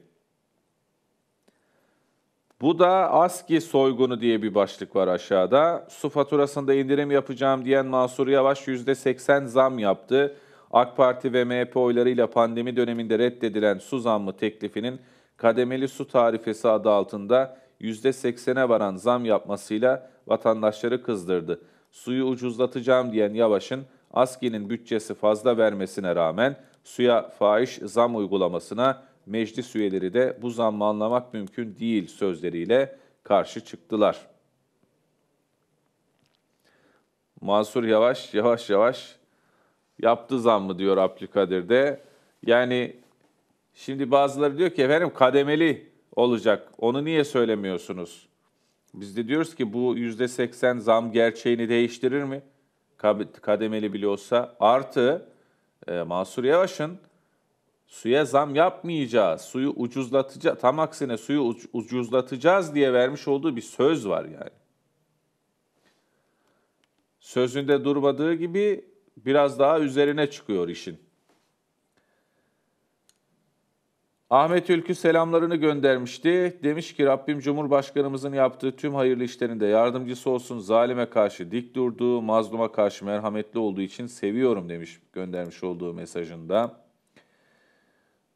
Bu da ASKİ soygunu diye bir başlık var aşağıda. Su faturasında indirim yapacağım diyen Mansur Yavaş %80 zam yaptı. AK Parti ve MHP oylarıyla pandemi döneminde reddedilen su zammı teklifinin kademeli su tarifesi adı altında %80'e varan zam yapmasıyla vatandaşları kızdırdı. Suyu ucuzlatacağım diyen Yavaş'ın ASKİ'nin bütçesi fazla vermesine rağmen suya faiz zam uygulamasına meclis üyeleri de bu zammı anlamak mümkün değil sözleriyle karşı çıktılar. Mansur Yavaş yavaş yavaş yaptı zammı diyor Abdülkadir de. Yani şimdi bazıları diyor ki efendim kademeli olacak. Onu niye söylemiyorsunuz? Biz de diyoruz ki bu yüzde seksen zam gerçeğini değiştirir mi? Kademeli bile olsa. Artı e, Mansur Yavaş'ın suya zam yapmayacağız, suyu ucuzlatacağız, tam aksine suyu uc- ucuzlatacağız diye vermiş olduğu bir söz var yani. Sözünde durmadığı gibi biraz daha üzerine çıkıyor işin. Ahmet Ülkü selamlarını göndermişti. Demiş ki Rabbim Cumhurbaşkanımızın yaptığı tüm hayırlı işlerinde yardımcısı olsun. Zalime karşı dik durduğu, mazluma karşı merhametli olduğu için seviyorum demiş göndermiş olduğu mesajında.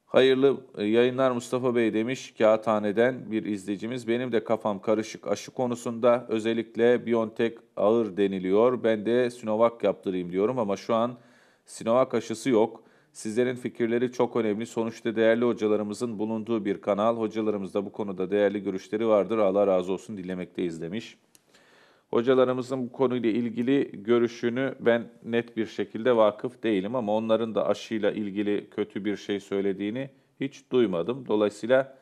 Hayırlı e, yayınlar Mustafa Bey demiş kağıthaneden bir izleyicimiz. Benim de kafam karışık aşı konusunda özellikle Biontech ağır deniliyor. Ben de Sinovac yaptırayım diyorum ama şu an Sinovac aşısı yok. Sizlerin fikirleri çok önemli. Sonuçta değerli hocalarımızın bulunduğu bir kanal. Hocalarımız da bu konuda değerli görüşleri vardır. Allah razı olsun dilemekteyiz demiş. Hocalarımızın bu konuyla ilgili görüşünü ben net bir şekilde vakıf değilim ama onların da aşıyla ilgili kötü bir şey söylediğini hiç duymadım. Dolayısıyla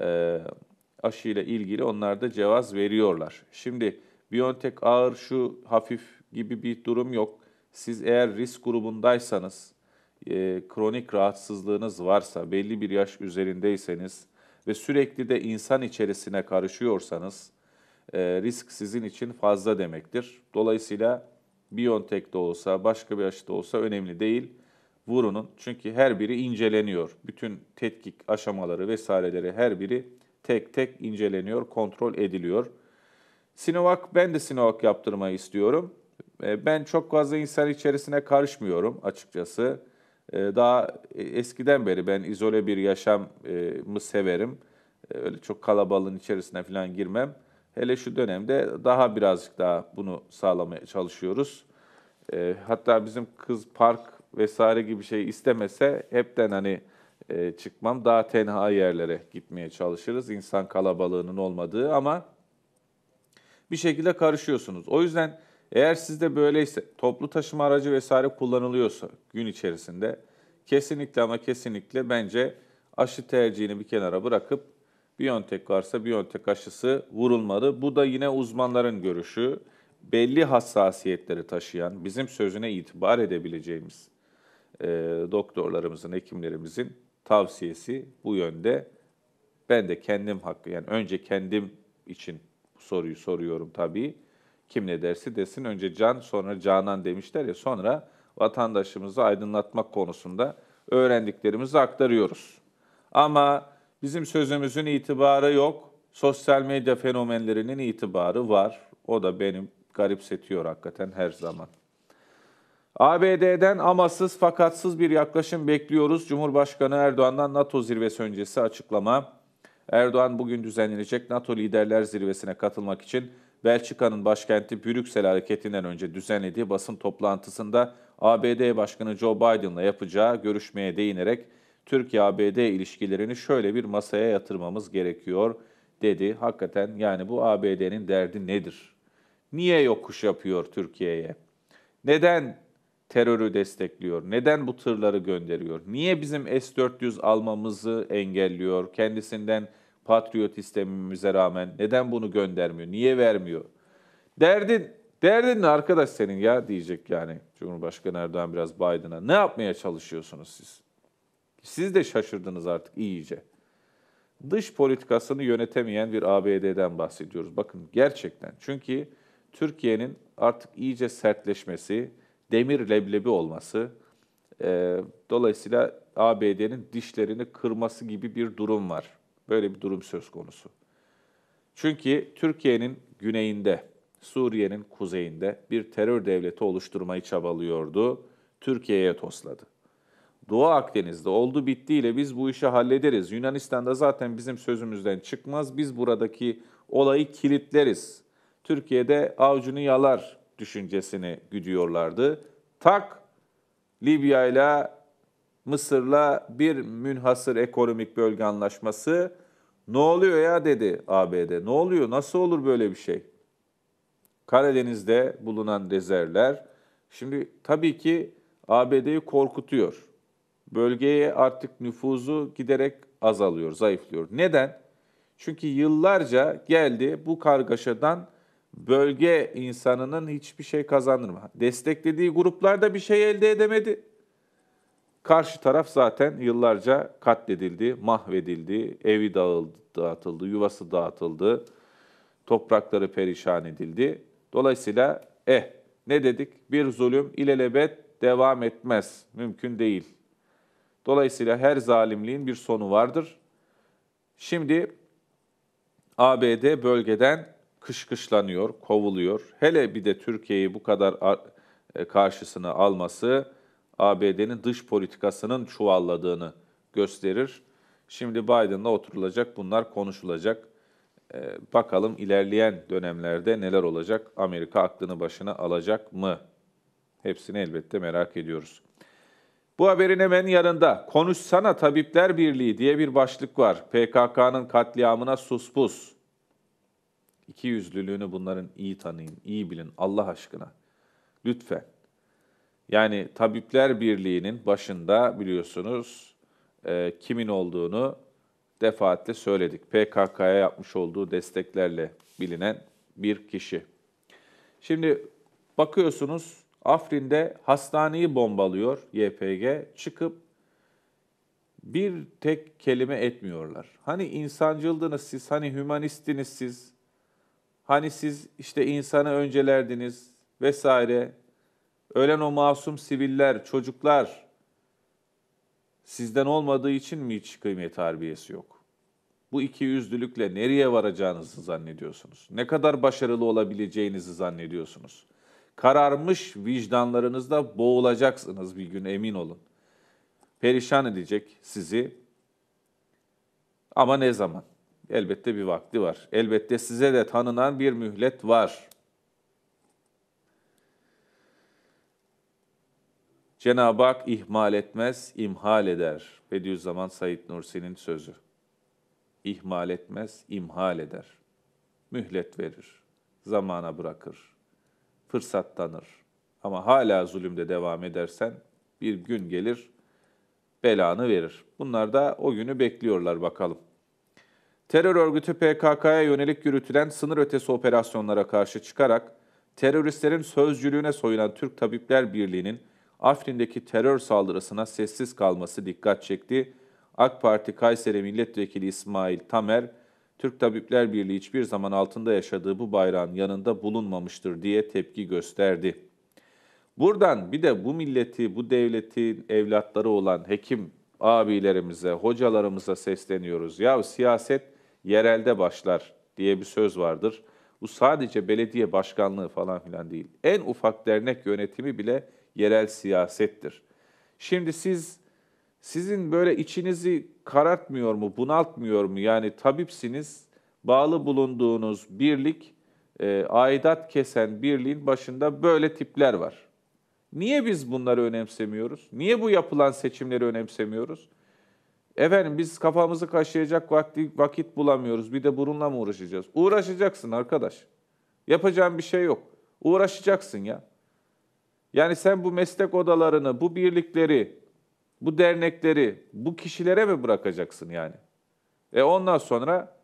e, aşıyla ilgili onlar da cevaz veriyorlar. Şimdi BioNTech ağır şu hafif gibi bir durum yok. Siz eğer risk grubundaysanız, e, kronik rahatsızlığınız varsa, belli bir yaş üzerindeyseniz ve sürekli de insan içerisine karışıyorsanız e, risk sizin için fazla demektir. Dolayısıyla Biontech de olsa, başka bir aşı da olsa önemli değil. Vurunun çünkü her biri inceleniyor. Bütün tetkik aşamaları vesaireleri her biri tek tek inceleniyor, kontrol ediliyor. Sinovac, ben de Sinovac yaptırmayı istiyorum. E, ben çok fazla insan içerisine karışmıyorum açıkçası. Ee, daha e, eskiden beri ben izole bir yaşamı severim. Ee, öyle çok kalabalığın içerisine falan girmem. Hele şu dönemde daha birazcık daha bunu sağlamaya çalışıyoruz. Ee, hatta bizim kız park vesaire gibi şey istemese hepten hani e, çıkmam daha tenha yerlere gitmeye çalışırız. İnsan kalabalığının olmadığı ama bir şekilde karışıyorsunuz. O yüzden eğer sizde böyleyse toplu taşıma aracı vesaire kullanılıyorsa gün içerisinde kesinlikle ama kesinlikle bence aşı tercihini bir kenara bırakıp Biontech varsa Biontech aşısı vurulmalı. Bu da yine uzmanların görüşü. Belli hassasiyetleri taşıyan, bizim sözüne itibar edebileceğimiz e, doktorlarımızın, hekimlerimizin tavsiyesi bu yönde. Ben de kendim hakkı, yani önce kendim için bu soruyu soruyorum tabii. Kim ne dersi desin önce Can sonra Canan demişler ya sonra vatandaşımızı aydınlatmak konusunda öğrendiklerimizi aktarıyoruz. Ama bizim sözümüzün itibarı yok. Sosyal medya fenomenlerinin itibarı var. O da benim garipsetiyor hakikaten her zaman. ABD'den amasız fakatsız bir yaklaşım bekliyoruz. Cumhurbaşkanı Erdoğan'dan NATO zirvesi öncesi açıklama. Erdoğan bugün düzenlenecek NATO liderler zirvesine katılmak için Belçika'nın başkenti Brüksel hareketinden önce düzenlediği basın toplantısında ABD Başkanı Joe Biden'la yapacağı görüşmeye değinerek Türkiye-ABD ilişkilerini şöyle bir masaya yatırmamız gerekiyor dedi. Hakikaten yani bu ABD'nin derdi nedir? Niye yokuş yapıyor Türkiye'ye? Neden terörü destekliyor? Neden bu tırları gönderiyor? Niye bizim S-400 almamızı engelliyor? Kendisinden Patriot istemimize rağmen neden bunu göndermiyor? Niye vermiyor? Derdin, derdin ne arkadaş senin ya diyecek yani Cumhurbaşkanı Erdoğan biraz Biden'a. Ne yapmaya çalışıyorsunuz siz? Siz de şaşırdınız artık iyice. Dış politikasını yönetemeyen bir ABD'den bahsediyoruz. Bakın gerçekten. Çünkü Türkiye'nin artık iyice sertleşmesi, demir leblebi olması, e, dolayısıyla ABD'nin dişlerini kırması gibi bir durum var. Böyle bir durum söz konusu. Çünkü Türkiye'nin güneyinde, Suriye'nin kuzeyinde bir terör devleti oluşturmayı çabalıyordu. Türkiye'ye tosladı. Doğu Akdeniz'de oldu bittiyle biz bu işi hallederiz. Yunanistan'da zaten bizim sözümüzden çıkmaz. Biz buradaki olayı kilitleriz. Türkiye'de avucunu yalar düşüncesini güdüyorlardı. Tak Libya ile Mısır'la bir münhasır ekonomik bölge anlaşması. Ne oluyor ya dedi ABD. Ne oluyor? Nasıl olur böyle bir şey? Karadeniz'de bulunan rezervler şimdi tabii ki ABD'yi korkutuyor. Bölgeye artık nüfuzu giderek azalıyor, zayıflıyor. Neden? Çünkü yıllarca geldi bu kargaşadan bölge insanının hiçbir şey kazanır mı? Desteklediği gruplar da bir şey elde edemedi. Karşı taraf zaten yıllarca katledildi, mahvedildi, evi dağıldı, dağıtıldı, yuvası dağıtıldı, toprakları perişan edildi. Dolayısıyla eh ne dedik? Bir zulüm ilelebet devam etmez, mümkün değil. Dolayısıyla her zalimliğin bir sonu vardır. Şimdi ABD bölgeden kışkışlanıyor, kovuluyor. Hele bir de Türkiye'yi bu kadar e, karşısına alması ABD'nin dış politikasının çuvalladığını gösterir. Şimdi Biden'la oturulacak, bunlar konuşulacak. Ee, bakalım ilerleyen dönemlerde neler olacak? Amerika aklını başına alacak mı? Hepsini elbette merak ediyoruz. Bu haberin hemen yanında Konuşsana Tabipler Birliği diye bir başlık var. PKK'nın katliamına sus İki yüzlülüğünü bunların iyi tanıyın, iyi bilin Allah aşkına. Lütfen. Yani Tabipler Birliği'nin başında biliyorsunuz e, kimin olduğunu defaatle söyledik. PKK'ya yapmış olduğu desteklerle bilinen bir kişi. Şimdi bakıyorsunuz Afrin'de hastaneyi bombalıyor YPG çıkıp bir tek kelime etmiyorlar. Hani insancıldınız siz, hani hümanistiniz siz, hani siz işte insanı öncelerdiniz vesaire Ölen o masum siviller, çocuklar sizden olmadığı için mi hiç kıymet harbiyesi yok? Bu iki yüzlülükle nereye varacağınızı zannediyorsunuz? Ne kadar başarılı olabileceğinizi zannediyorsunuz? Kararmış vicdanlarınızda boğulacaksınız bir gün emin olun. Perişan edecek sizi. Ama ne zaman? Elbette bir vakti var. Elbette size de tanınan bir mühlet var. Cenab-ı Hak ihmal etmez, imhal eder. Bediüzzaman Said Nursi'nin sözü. İhmal etmez, imhal eder. Mühlet verir, zamana bırakır, fırsat tanır. Ama hala zulümde devam edersen bir gün gelir, belanı verir. Bunlar da o günü bekliyorlar bakalım. Terör örgütü PKK'ya yönelik yürütülen sınır ötesi operasyonlara karşı çıkarak teröristlerin sözcülüğüne soyulan Türk Tabipler Birliği'nin Afrin'deki terör saldırısına sessiz kalması dikkat çekti. AK Parti Kayseri Milletvekili İsmail Tamer, Türk Tabipler Birliği hiçbir zaman altında yaşadığı bu bayrağın yanında bulunmamıştır diye tepki gösterdi. Buradan bir de bu milleti, bu devletin evlatları olan hekim abilerimize, hocalarımıza sesleniyoruz. Ya siyaset yerelde başlar diye bir söz vardır. Bu sadece belediye başkanlığı falan filan değil. En ufak dernek yönetimi bile yerel siyasettir. Şimdi siz sizin böyle içinizi karartmıyor mu, bunaltmıyor mu? Yani tabipsiniz, bağlı bulunduğunuz birlik, e, aidat kesen birliğin başında böyle tipler var. Niye biz bunları önemsemiyoruz? Niye bu yapılan seçimleri önemsemiyoruz? Efendim biz kafamızı kaşıyacak vakti, vakit bulamıyoruz. Bir de bununla mı uğraşacağız? Uğraşacaksın arkadaş. Yapacağın bir şey yok. Uğraşacaksın ya. Yani sen bu meslek odalarını, bu birlikleri, bu dernekleri, bu kişilere mi bırakacaksın yani? E ondan sonra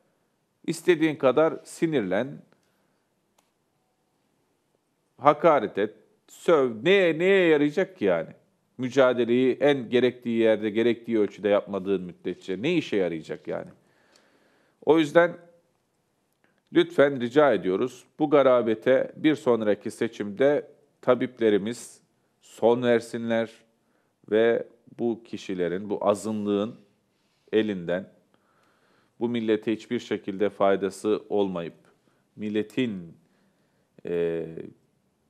istediğin kadar sinirlen, hakaret et, söv. Neye, neye yarayacak ki yani? Mücadeleyi en gerektiği yerde, gerektiği ölçüde yapmadığın müddetçe ne işe yarayacak yani? O yüzden lütfen rica ediyoruz bu garabete bir sonraki seçimde tabiplerimiz son versinler ve bu kişilerin, bu azınlığın elinden bu millete hiçbir şekilde faydası olmayıp milletin e,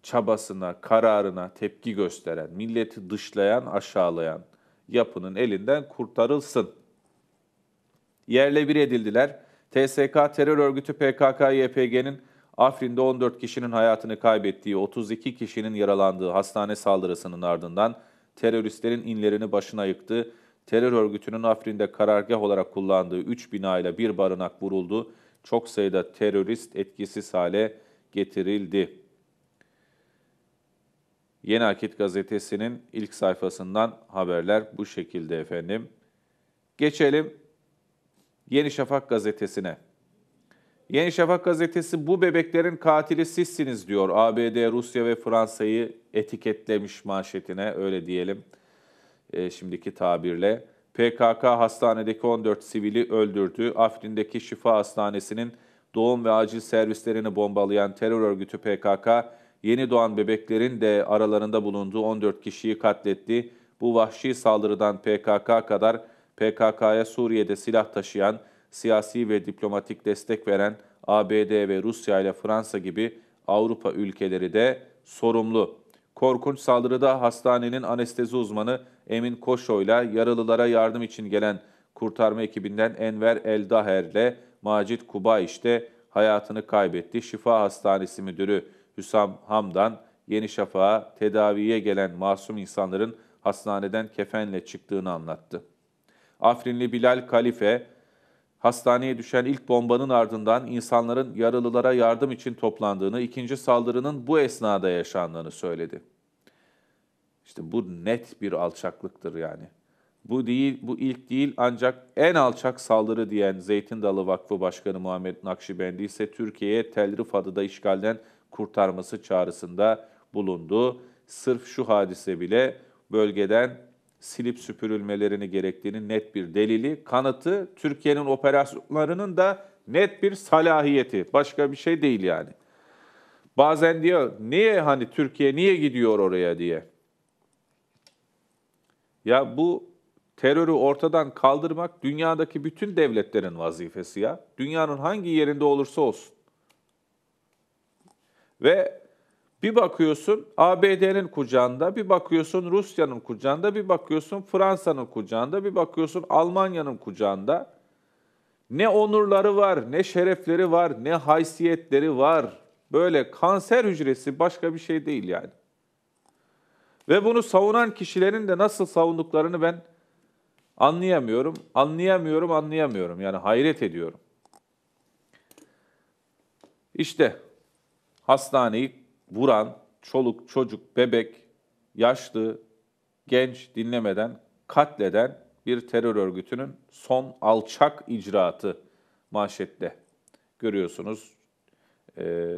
çabasına, kararına tepki gösteren, milleti dışlayan, aşağılayan yapının elinden kurtarılsın. Yerle bir edildiler. TSK terör örgütü PKK-YPG'nin Afrin'de 14 kişinin hayatını kaybettiği, 32 kişinin yaralandığı hastane saldırısının ardından teröristlerin inlerini başına yıktı. Terör örgütünün Afrin'de karargah olarak kullandığı 3 bina ile bir barınak vuruldu. Çok sayıda terörist etkisiz hale getirildi. Yeni Akit gazetesinin ilk sayfasından haberler bu şekilde efendim. Geçelim Yeni Şafak gazetesine. Yeni Şafak gazetesi bu bebeklerin katili sizsiniz diyor. ABD, Rusya ve Fransa'yı etiketlemiş manşetine öyle diyelim e, şimdiki tabirle. PKK hastanedeki 14 sivili öldürdü. Afrin'deki şifa hastanesinin doğum ve acil servislerini bombalayan terör örgütü PKK, yeni doğan bebeklerin de aralarında bulunduğu 14 kişiyi katletti. Bu vahşi saldırıdan PKK kadar PKK'ya Suriye'de silah taşıyan siyasi ve diplomatik destek veren ABD ve Rusya ile Fransa gibi Avrupa ülkeleri de sorumlu. Korkunç saldırıda hastanenin anestezi uzmanı Emin ile yaralılara yardım için gelen kurtarma ekibinden Enver Eldaher ile Macit Kubayiş de hayatını kaybetti. Şifa Hastanesi Müdürü Hüsam Hamdan, Yeni Şafak'a tedaviye gelen masum insanların hastaneden kefenle çıktığını anlattı. Afrinli Bilal Kalife, hastaneye düşen ilk bombanın ardından insanların yaralılara yardım için toplandığını, ikinci saldırının bu esnada yaşandığını söyledi. İşte bu net bir alçaklıktır yani. Bu değil, bu ilk değil ancak en alçak saldırı diyen Zeytin Dalı Vakfı Başkanı Muhammed Nakşibendi ise Türkiye'ye Tel Rif işgalden kurtarması çağrısında bulundu. Sırf şu hadise bile bölgeden silip süpürülmelerini gerektiğini net bir delili, kanıtı, Türkiye'nin operasyonlarının da net bir salahiyeti. Başka bir şey değil yani. Bazen diyor niye hani Türkiye niye gidiyor oraya diye. Ya bu terörü ortadan kaldırmak dünyadaki bütün devletlerin vazifesi ya. Dünyanın hangi yerinde olursa olsun. Ve bir bakıyorsun ABD'nin kucağında, bir bakıyorsun Rusya'nın kucağında, bir bakıyorsun Fransa'nın kucağında, bir bakıyorsun Almanya'nın kucağında. Ne onurları var, ne şerefleri var, ne haysiyetleri var. Böyle kanser hücresi başka bir şey değil yani. Ve bunu savunan kişilerin de nasıl savunduklarını ben anlayamıyorum, anlayamıyorum, anlayamıyorum. Yani hayret ediyorum. İşte hastaneyi vuran çoluk, çocuk, bebek, yaşlı, genç dinlemeden katleden bir terör örgütünün son alçak icraatı manşette görüyorsunuz. E,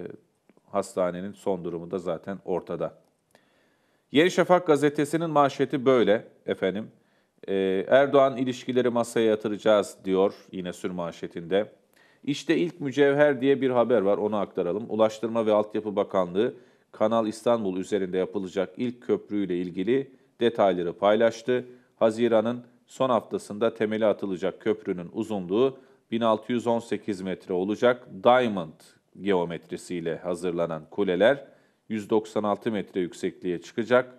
hastanenin son durumu da zaten ortada. Yeni Şafak gazetesinin manşeti böyle efendim. E, Erdoğan ilişkileri masaya yatıracağız diyor yine sür manşetinde. İşte ilk mücevher diye bir haber var onu aktaralım. Ulaştırma ve Altyapı Bakanlığı Kanal İstanbul üzerinde yapılacak ilk köprüyle ilgili detayları paylaştı. Haziran'ın son haftasında temeli atılacak köprünün uzunluğu 1618 metre olacak. Diamond geometrisiyle hazırlanan kuleler 196 metre yüksekliğe çıkacak.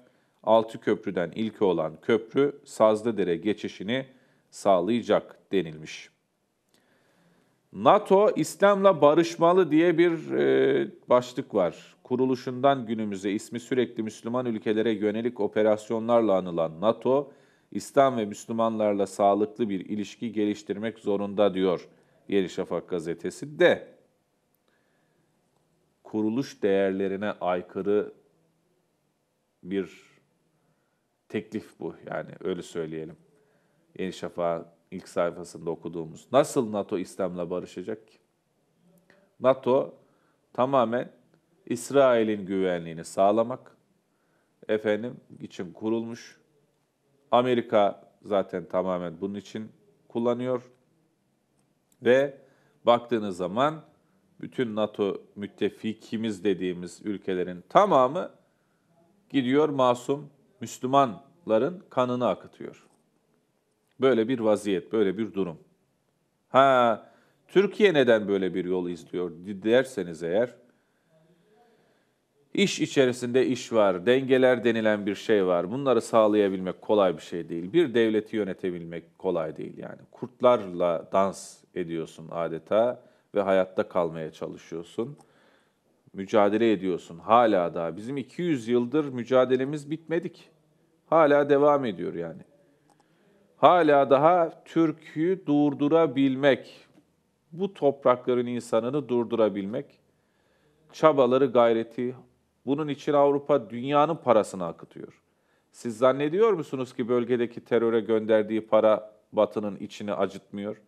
6 köprüden ilki olan köprü Sazlıdere geçişini sağlayacak denilmiş. NATO İslam'la barışmalı diye bir e, başlık var. Kuruluşundan günümüze ismi sürekli Müslüman ülkelere yönelik operasyonlarla anılan NATO, İslam ve Müslümanlarla sağlıklı bir ilişki geliştirmek zorunda diyor Yeni Şafak gazetesi de. Kuruluş değerlerine aykırı bir teklif bu yani öyle söyleyelim. Yeni Şafak ilk sayfasında okuduğumuz. Nasıl NATO İslam'la barışacak ki? NATO tamamen İsrail'in güvenliğini sağlamak efendim için kurulmuş. Amerika zaten tamamen bunun için kullanıyor. Ve baktığınız zaman bütün NATO müttefikimiz dediğimiz ülkelerin tamamı gidiyor masum Müslümanların kanını akıtıyor. Böyle bir vaziyet, böyle bir durum. Ha, Türkiye neden böyle bir yol izliyor derseniz eğer, iş içerisinde iş var, dengeler denilen bir şey var. Bunları sağlayabilmek kolay bir şey değil. Bir devleti yönetebilmek kolay değil yani. Kurtlarla dans ediyorsun adeta ve hayatta kalmaya çalışıyorsun. Mücadele ediyorsun hala daha. Bizim 200 yıldır mücadelemiz bitmedik. Hala devam ediyor yani hala daha Türk'ü durdurabilmek, bu toprakların insanını durdurabilmek çabaları, gayreti. Bunun için Avrupa dünyanın parasını akıtıyor. Siz zannediyor musunuz ki bölgedeki teröre gönderdiği para Batı'nın içini acıtmıyor?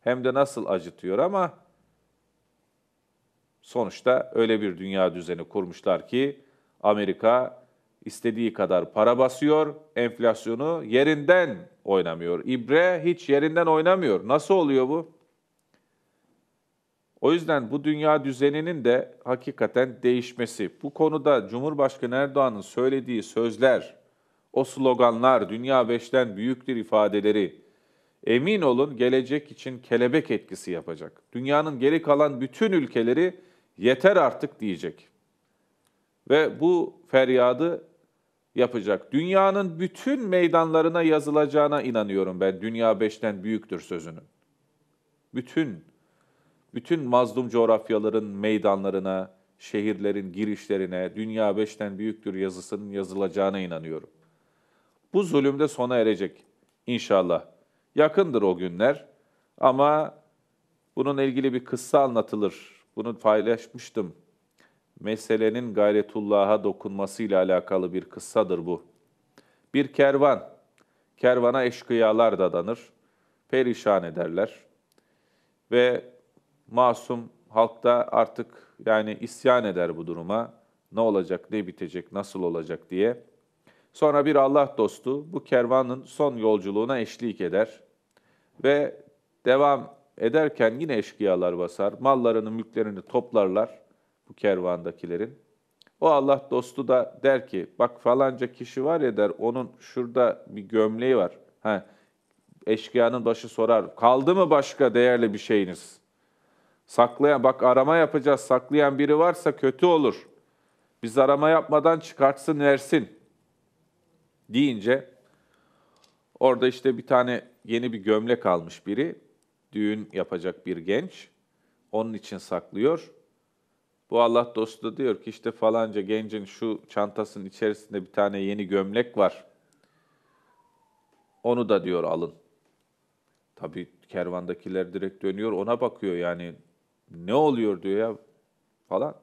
Hem de nasıl acıtıyor ama sonuçta öyle bir dünya düzeni kurmuşlar ki Amerika istediği kadar para basıyor, enflasyonu yerinden oynamıyor. İbre hiç yerinden oynamıyor. Nasıl oluyor bu? O yüzden bu dünya düzeninin de hakikaten değişmesi, bu konuda Cumhurbaşkanı Erdoğan'ın söylediği sözler, o sloganlar, dünya beşten büyüktür ifadeleri, emin olun gelecek için kelebek etkisi yapacak. Dünyanın geri kalan bütün ülkeleri yeter artık diyecek. Ve bu feryadı yapacak. Dünyanın bütün meydanlarına yazılacağına inanıyorum ben. Dünya beşten büyüktür sözünün. Bütün, bütün mazlum coğrafyaların meydanlarına, şehirlerin girişlerine dünya beşten büyüktür yazısının yazılacağına inanıyorum. Bu zulüm de sona erecek inşallah. Yakındır o günler ama bunun ilgili bir kıssa anlatılır. Bunu paylaşmıştım meselenin gayretullah'a dokunmasıyla alakalı bir kıssadır bu. Bir kervan, kervana eşkıyalar da danır, perişan ederler ve masum halkta artık yani isyan eder bu duruma. Ne olacak, ne bitecek, nasıl olacak diye. Sonra bir Allah dostu bu kervanın son yolculuğuna eşlik eder ve devam ederken yine eşkıyalar basar, mallarını, mülklerini toplarlar bu kervandakilerin. O Allah dostu da der ki bak falanca kişi var ya der onun şurada bir gömleği var. Ha, eşkıyanın başı sorar kaldı mı başka değerli bir şeyiniz? Saklayan bak arama yapacağız saklayan biri varsa kötü olur. Biz arama yapmadan çıkartsın versin deyince orada işte bir tane yeni bir gömlek almış biri. Düğün yapacak bir genç. Onun için saklıyor. Bu Allah dostu diyor ki işte falanca gencin şu çantasının içerisinde bir tane yeni gömlek var. Onu da diyor alın. Tabi kervandakiler direkt dönüyor ona bakıyor yani ne oluyor diyor ya falan.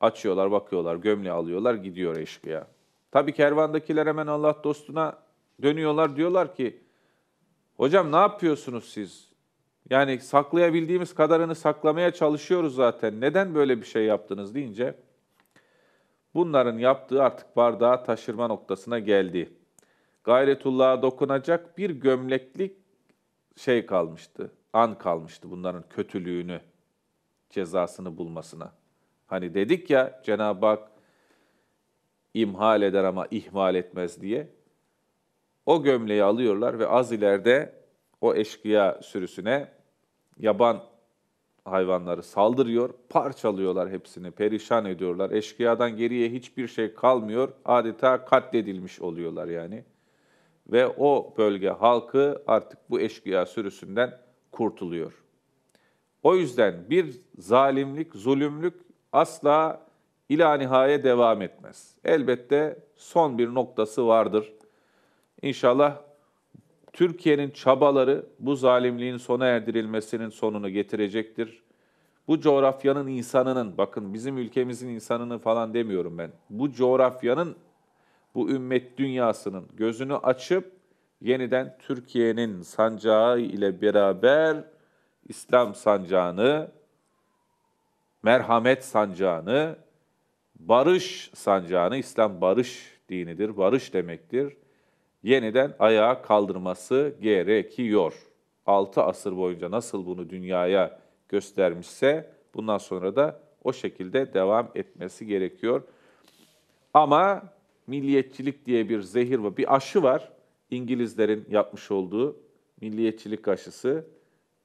Açıyorlar bakıyorlar gömleği alıyorlar gidiyor eşkıya. Tabi kervandakiler hemen Allah dostuna dönüyorlar diyorlar ki hocam ne yapıyorsunuz siz? Yani saklayabildiğimiz kadarını saklamaya çalışıyoruz zaten. Neden böyle bir şey yaptınız deyince bunların yaptığı artık bardağı taşırma noktasına geldi. Gayretullah'a dokunacak bir gömleklik şey kalmıştı. An kalmıştı bunların kötülüğünü, cezasını bulmasına. Hani dedik ya Cenab-ı Hak imhal eder ama ihmal etmez diye. O gömleği alıyorlar ve az ileride o eşkıya sürüsüne yaban hayvanları saldırıyor, parçalıyorlar hepsini, perişan ediyorlar. Eşkıyadan geriye hiçbir şey kalmıyor. Adeta katledilmiş oluyorlar yani. Ve o bölge halkı artık bu eşkıya sürüsünden kurtuluyor. O yüzden bir zalimlik, zulümlük asla ila nihaye devam etmez. Elbette son bir noktası vardır. İnşallah Türkiye'nin çabaları bu zalimliğin sona erdirilmesinin sonunu getirecektir. Bu coğrafyanın insanının, bakın bizim ülkemizin insanını falan demiyorum ben. Bu coğrafyanın, bu ümmet dünyasının gözünü açıp yeniden Türkiye'nin sancağı ile beraber İslam sancağını, merhamet sancağını, barış sancağını, İslam barış dinidir, barış demektir yeniden ayağa kaldırması gerekiyor. 6 asır boyunca nasıl bunu dünyaya göstermişse bundan sonra da o şekilde devam etmesi gerekiyor. Ama milliyetçilik diye bir zehir ve bir aşı var. İngilizlerin yapmış olduğu milliyetçilik aşısı.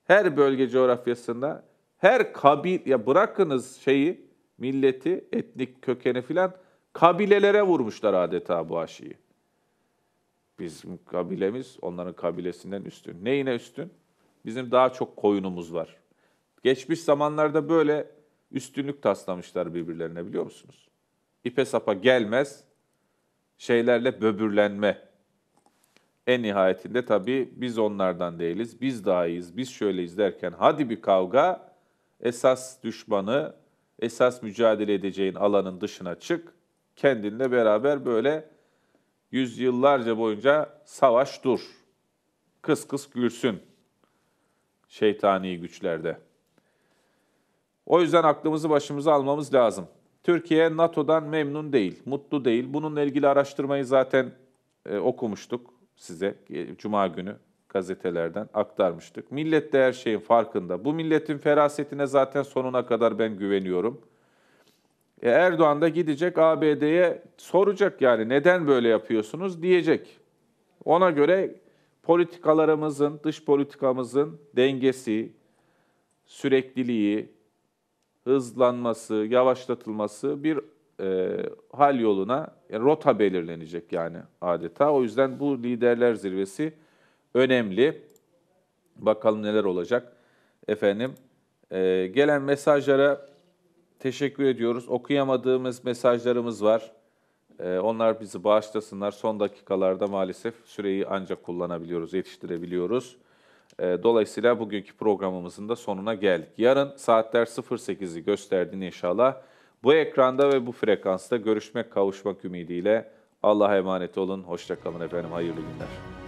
Her bölge coğrafyasında her kabil ya bırakınız şeyi milleti, etnik kökeni filan kabilelere vurmuşlar adeta bu aşıyı. Bizim kabilemiz onların kabilesinden üstün. Neyine üstün? Bizim daha çok koyunumuz var. Geçmiş zamanlarda böyle üstünlük taslamışlar birbirlerine biliyor musunuz? İpe sapa gelmez şeylerle böbürlenme. En nihayetinde tabii biz onlardan değiliz, biz daha iyiyiz, biz şöyleyiz derken hadi bir kavga, esas düşmanı, esas mücadele edeceğin alanın dışına çık, kendinle beraber böyle yüzyıllarca boyunca savaş dur. Kıs kıs gülsün şeytani güçlerde. O yüzden aklımızı başımıza almamız lazım. Türkiye NATO'dan memnun değil, mutlu değil. Bununla ilgili araştırmayı zaten e, okumuştuk size e, cuma günü gazetelerden aktarmıştık. Millet de her şeyin farkında. Bu milletin ferasetine zaten sonuna kadar ben güveniyorum. E Erdoğan da gidecek ABD'ye soracak yani neden böyle yapıyorsunuz diyecek. Ona göre politikalarımızın, dış politikamızın dengesi, sürekliliği, hızlanması, yavaşlatılması bir e, hal yoluna, yani rota belirlenecek yani adeta. O yüzden bu liderler zirvesi önemli. Bakalım neler olacak. Efendim, e, gelen mesajlara Teşekkür ediyoruz. Okuyamadığımız mesajlarımız var. Ee, onlar bizi bağışlasınlar. Son dakikalarda maalesef süreyi ancak kullanabiliyoruz, yetiştirebiliyoruz. Ee, dolayısıyla bugünkü programımızın da sonuna geldik. Yarın saatler 08'i gösterdiğini inşallah bu ekranda ve bu frekansta görüşmek, kavuşmak ümidiyle Allah'a emanet olun. Hoşçakalın efendim. Hayırlı günler.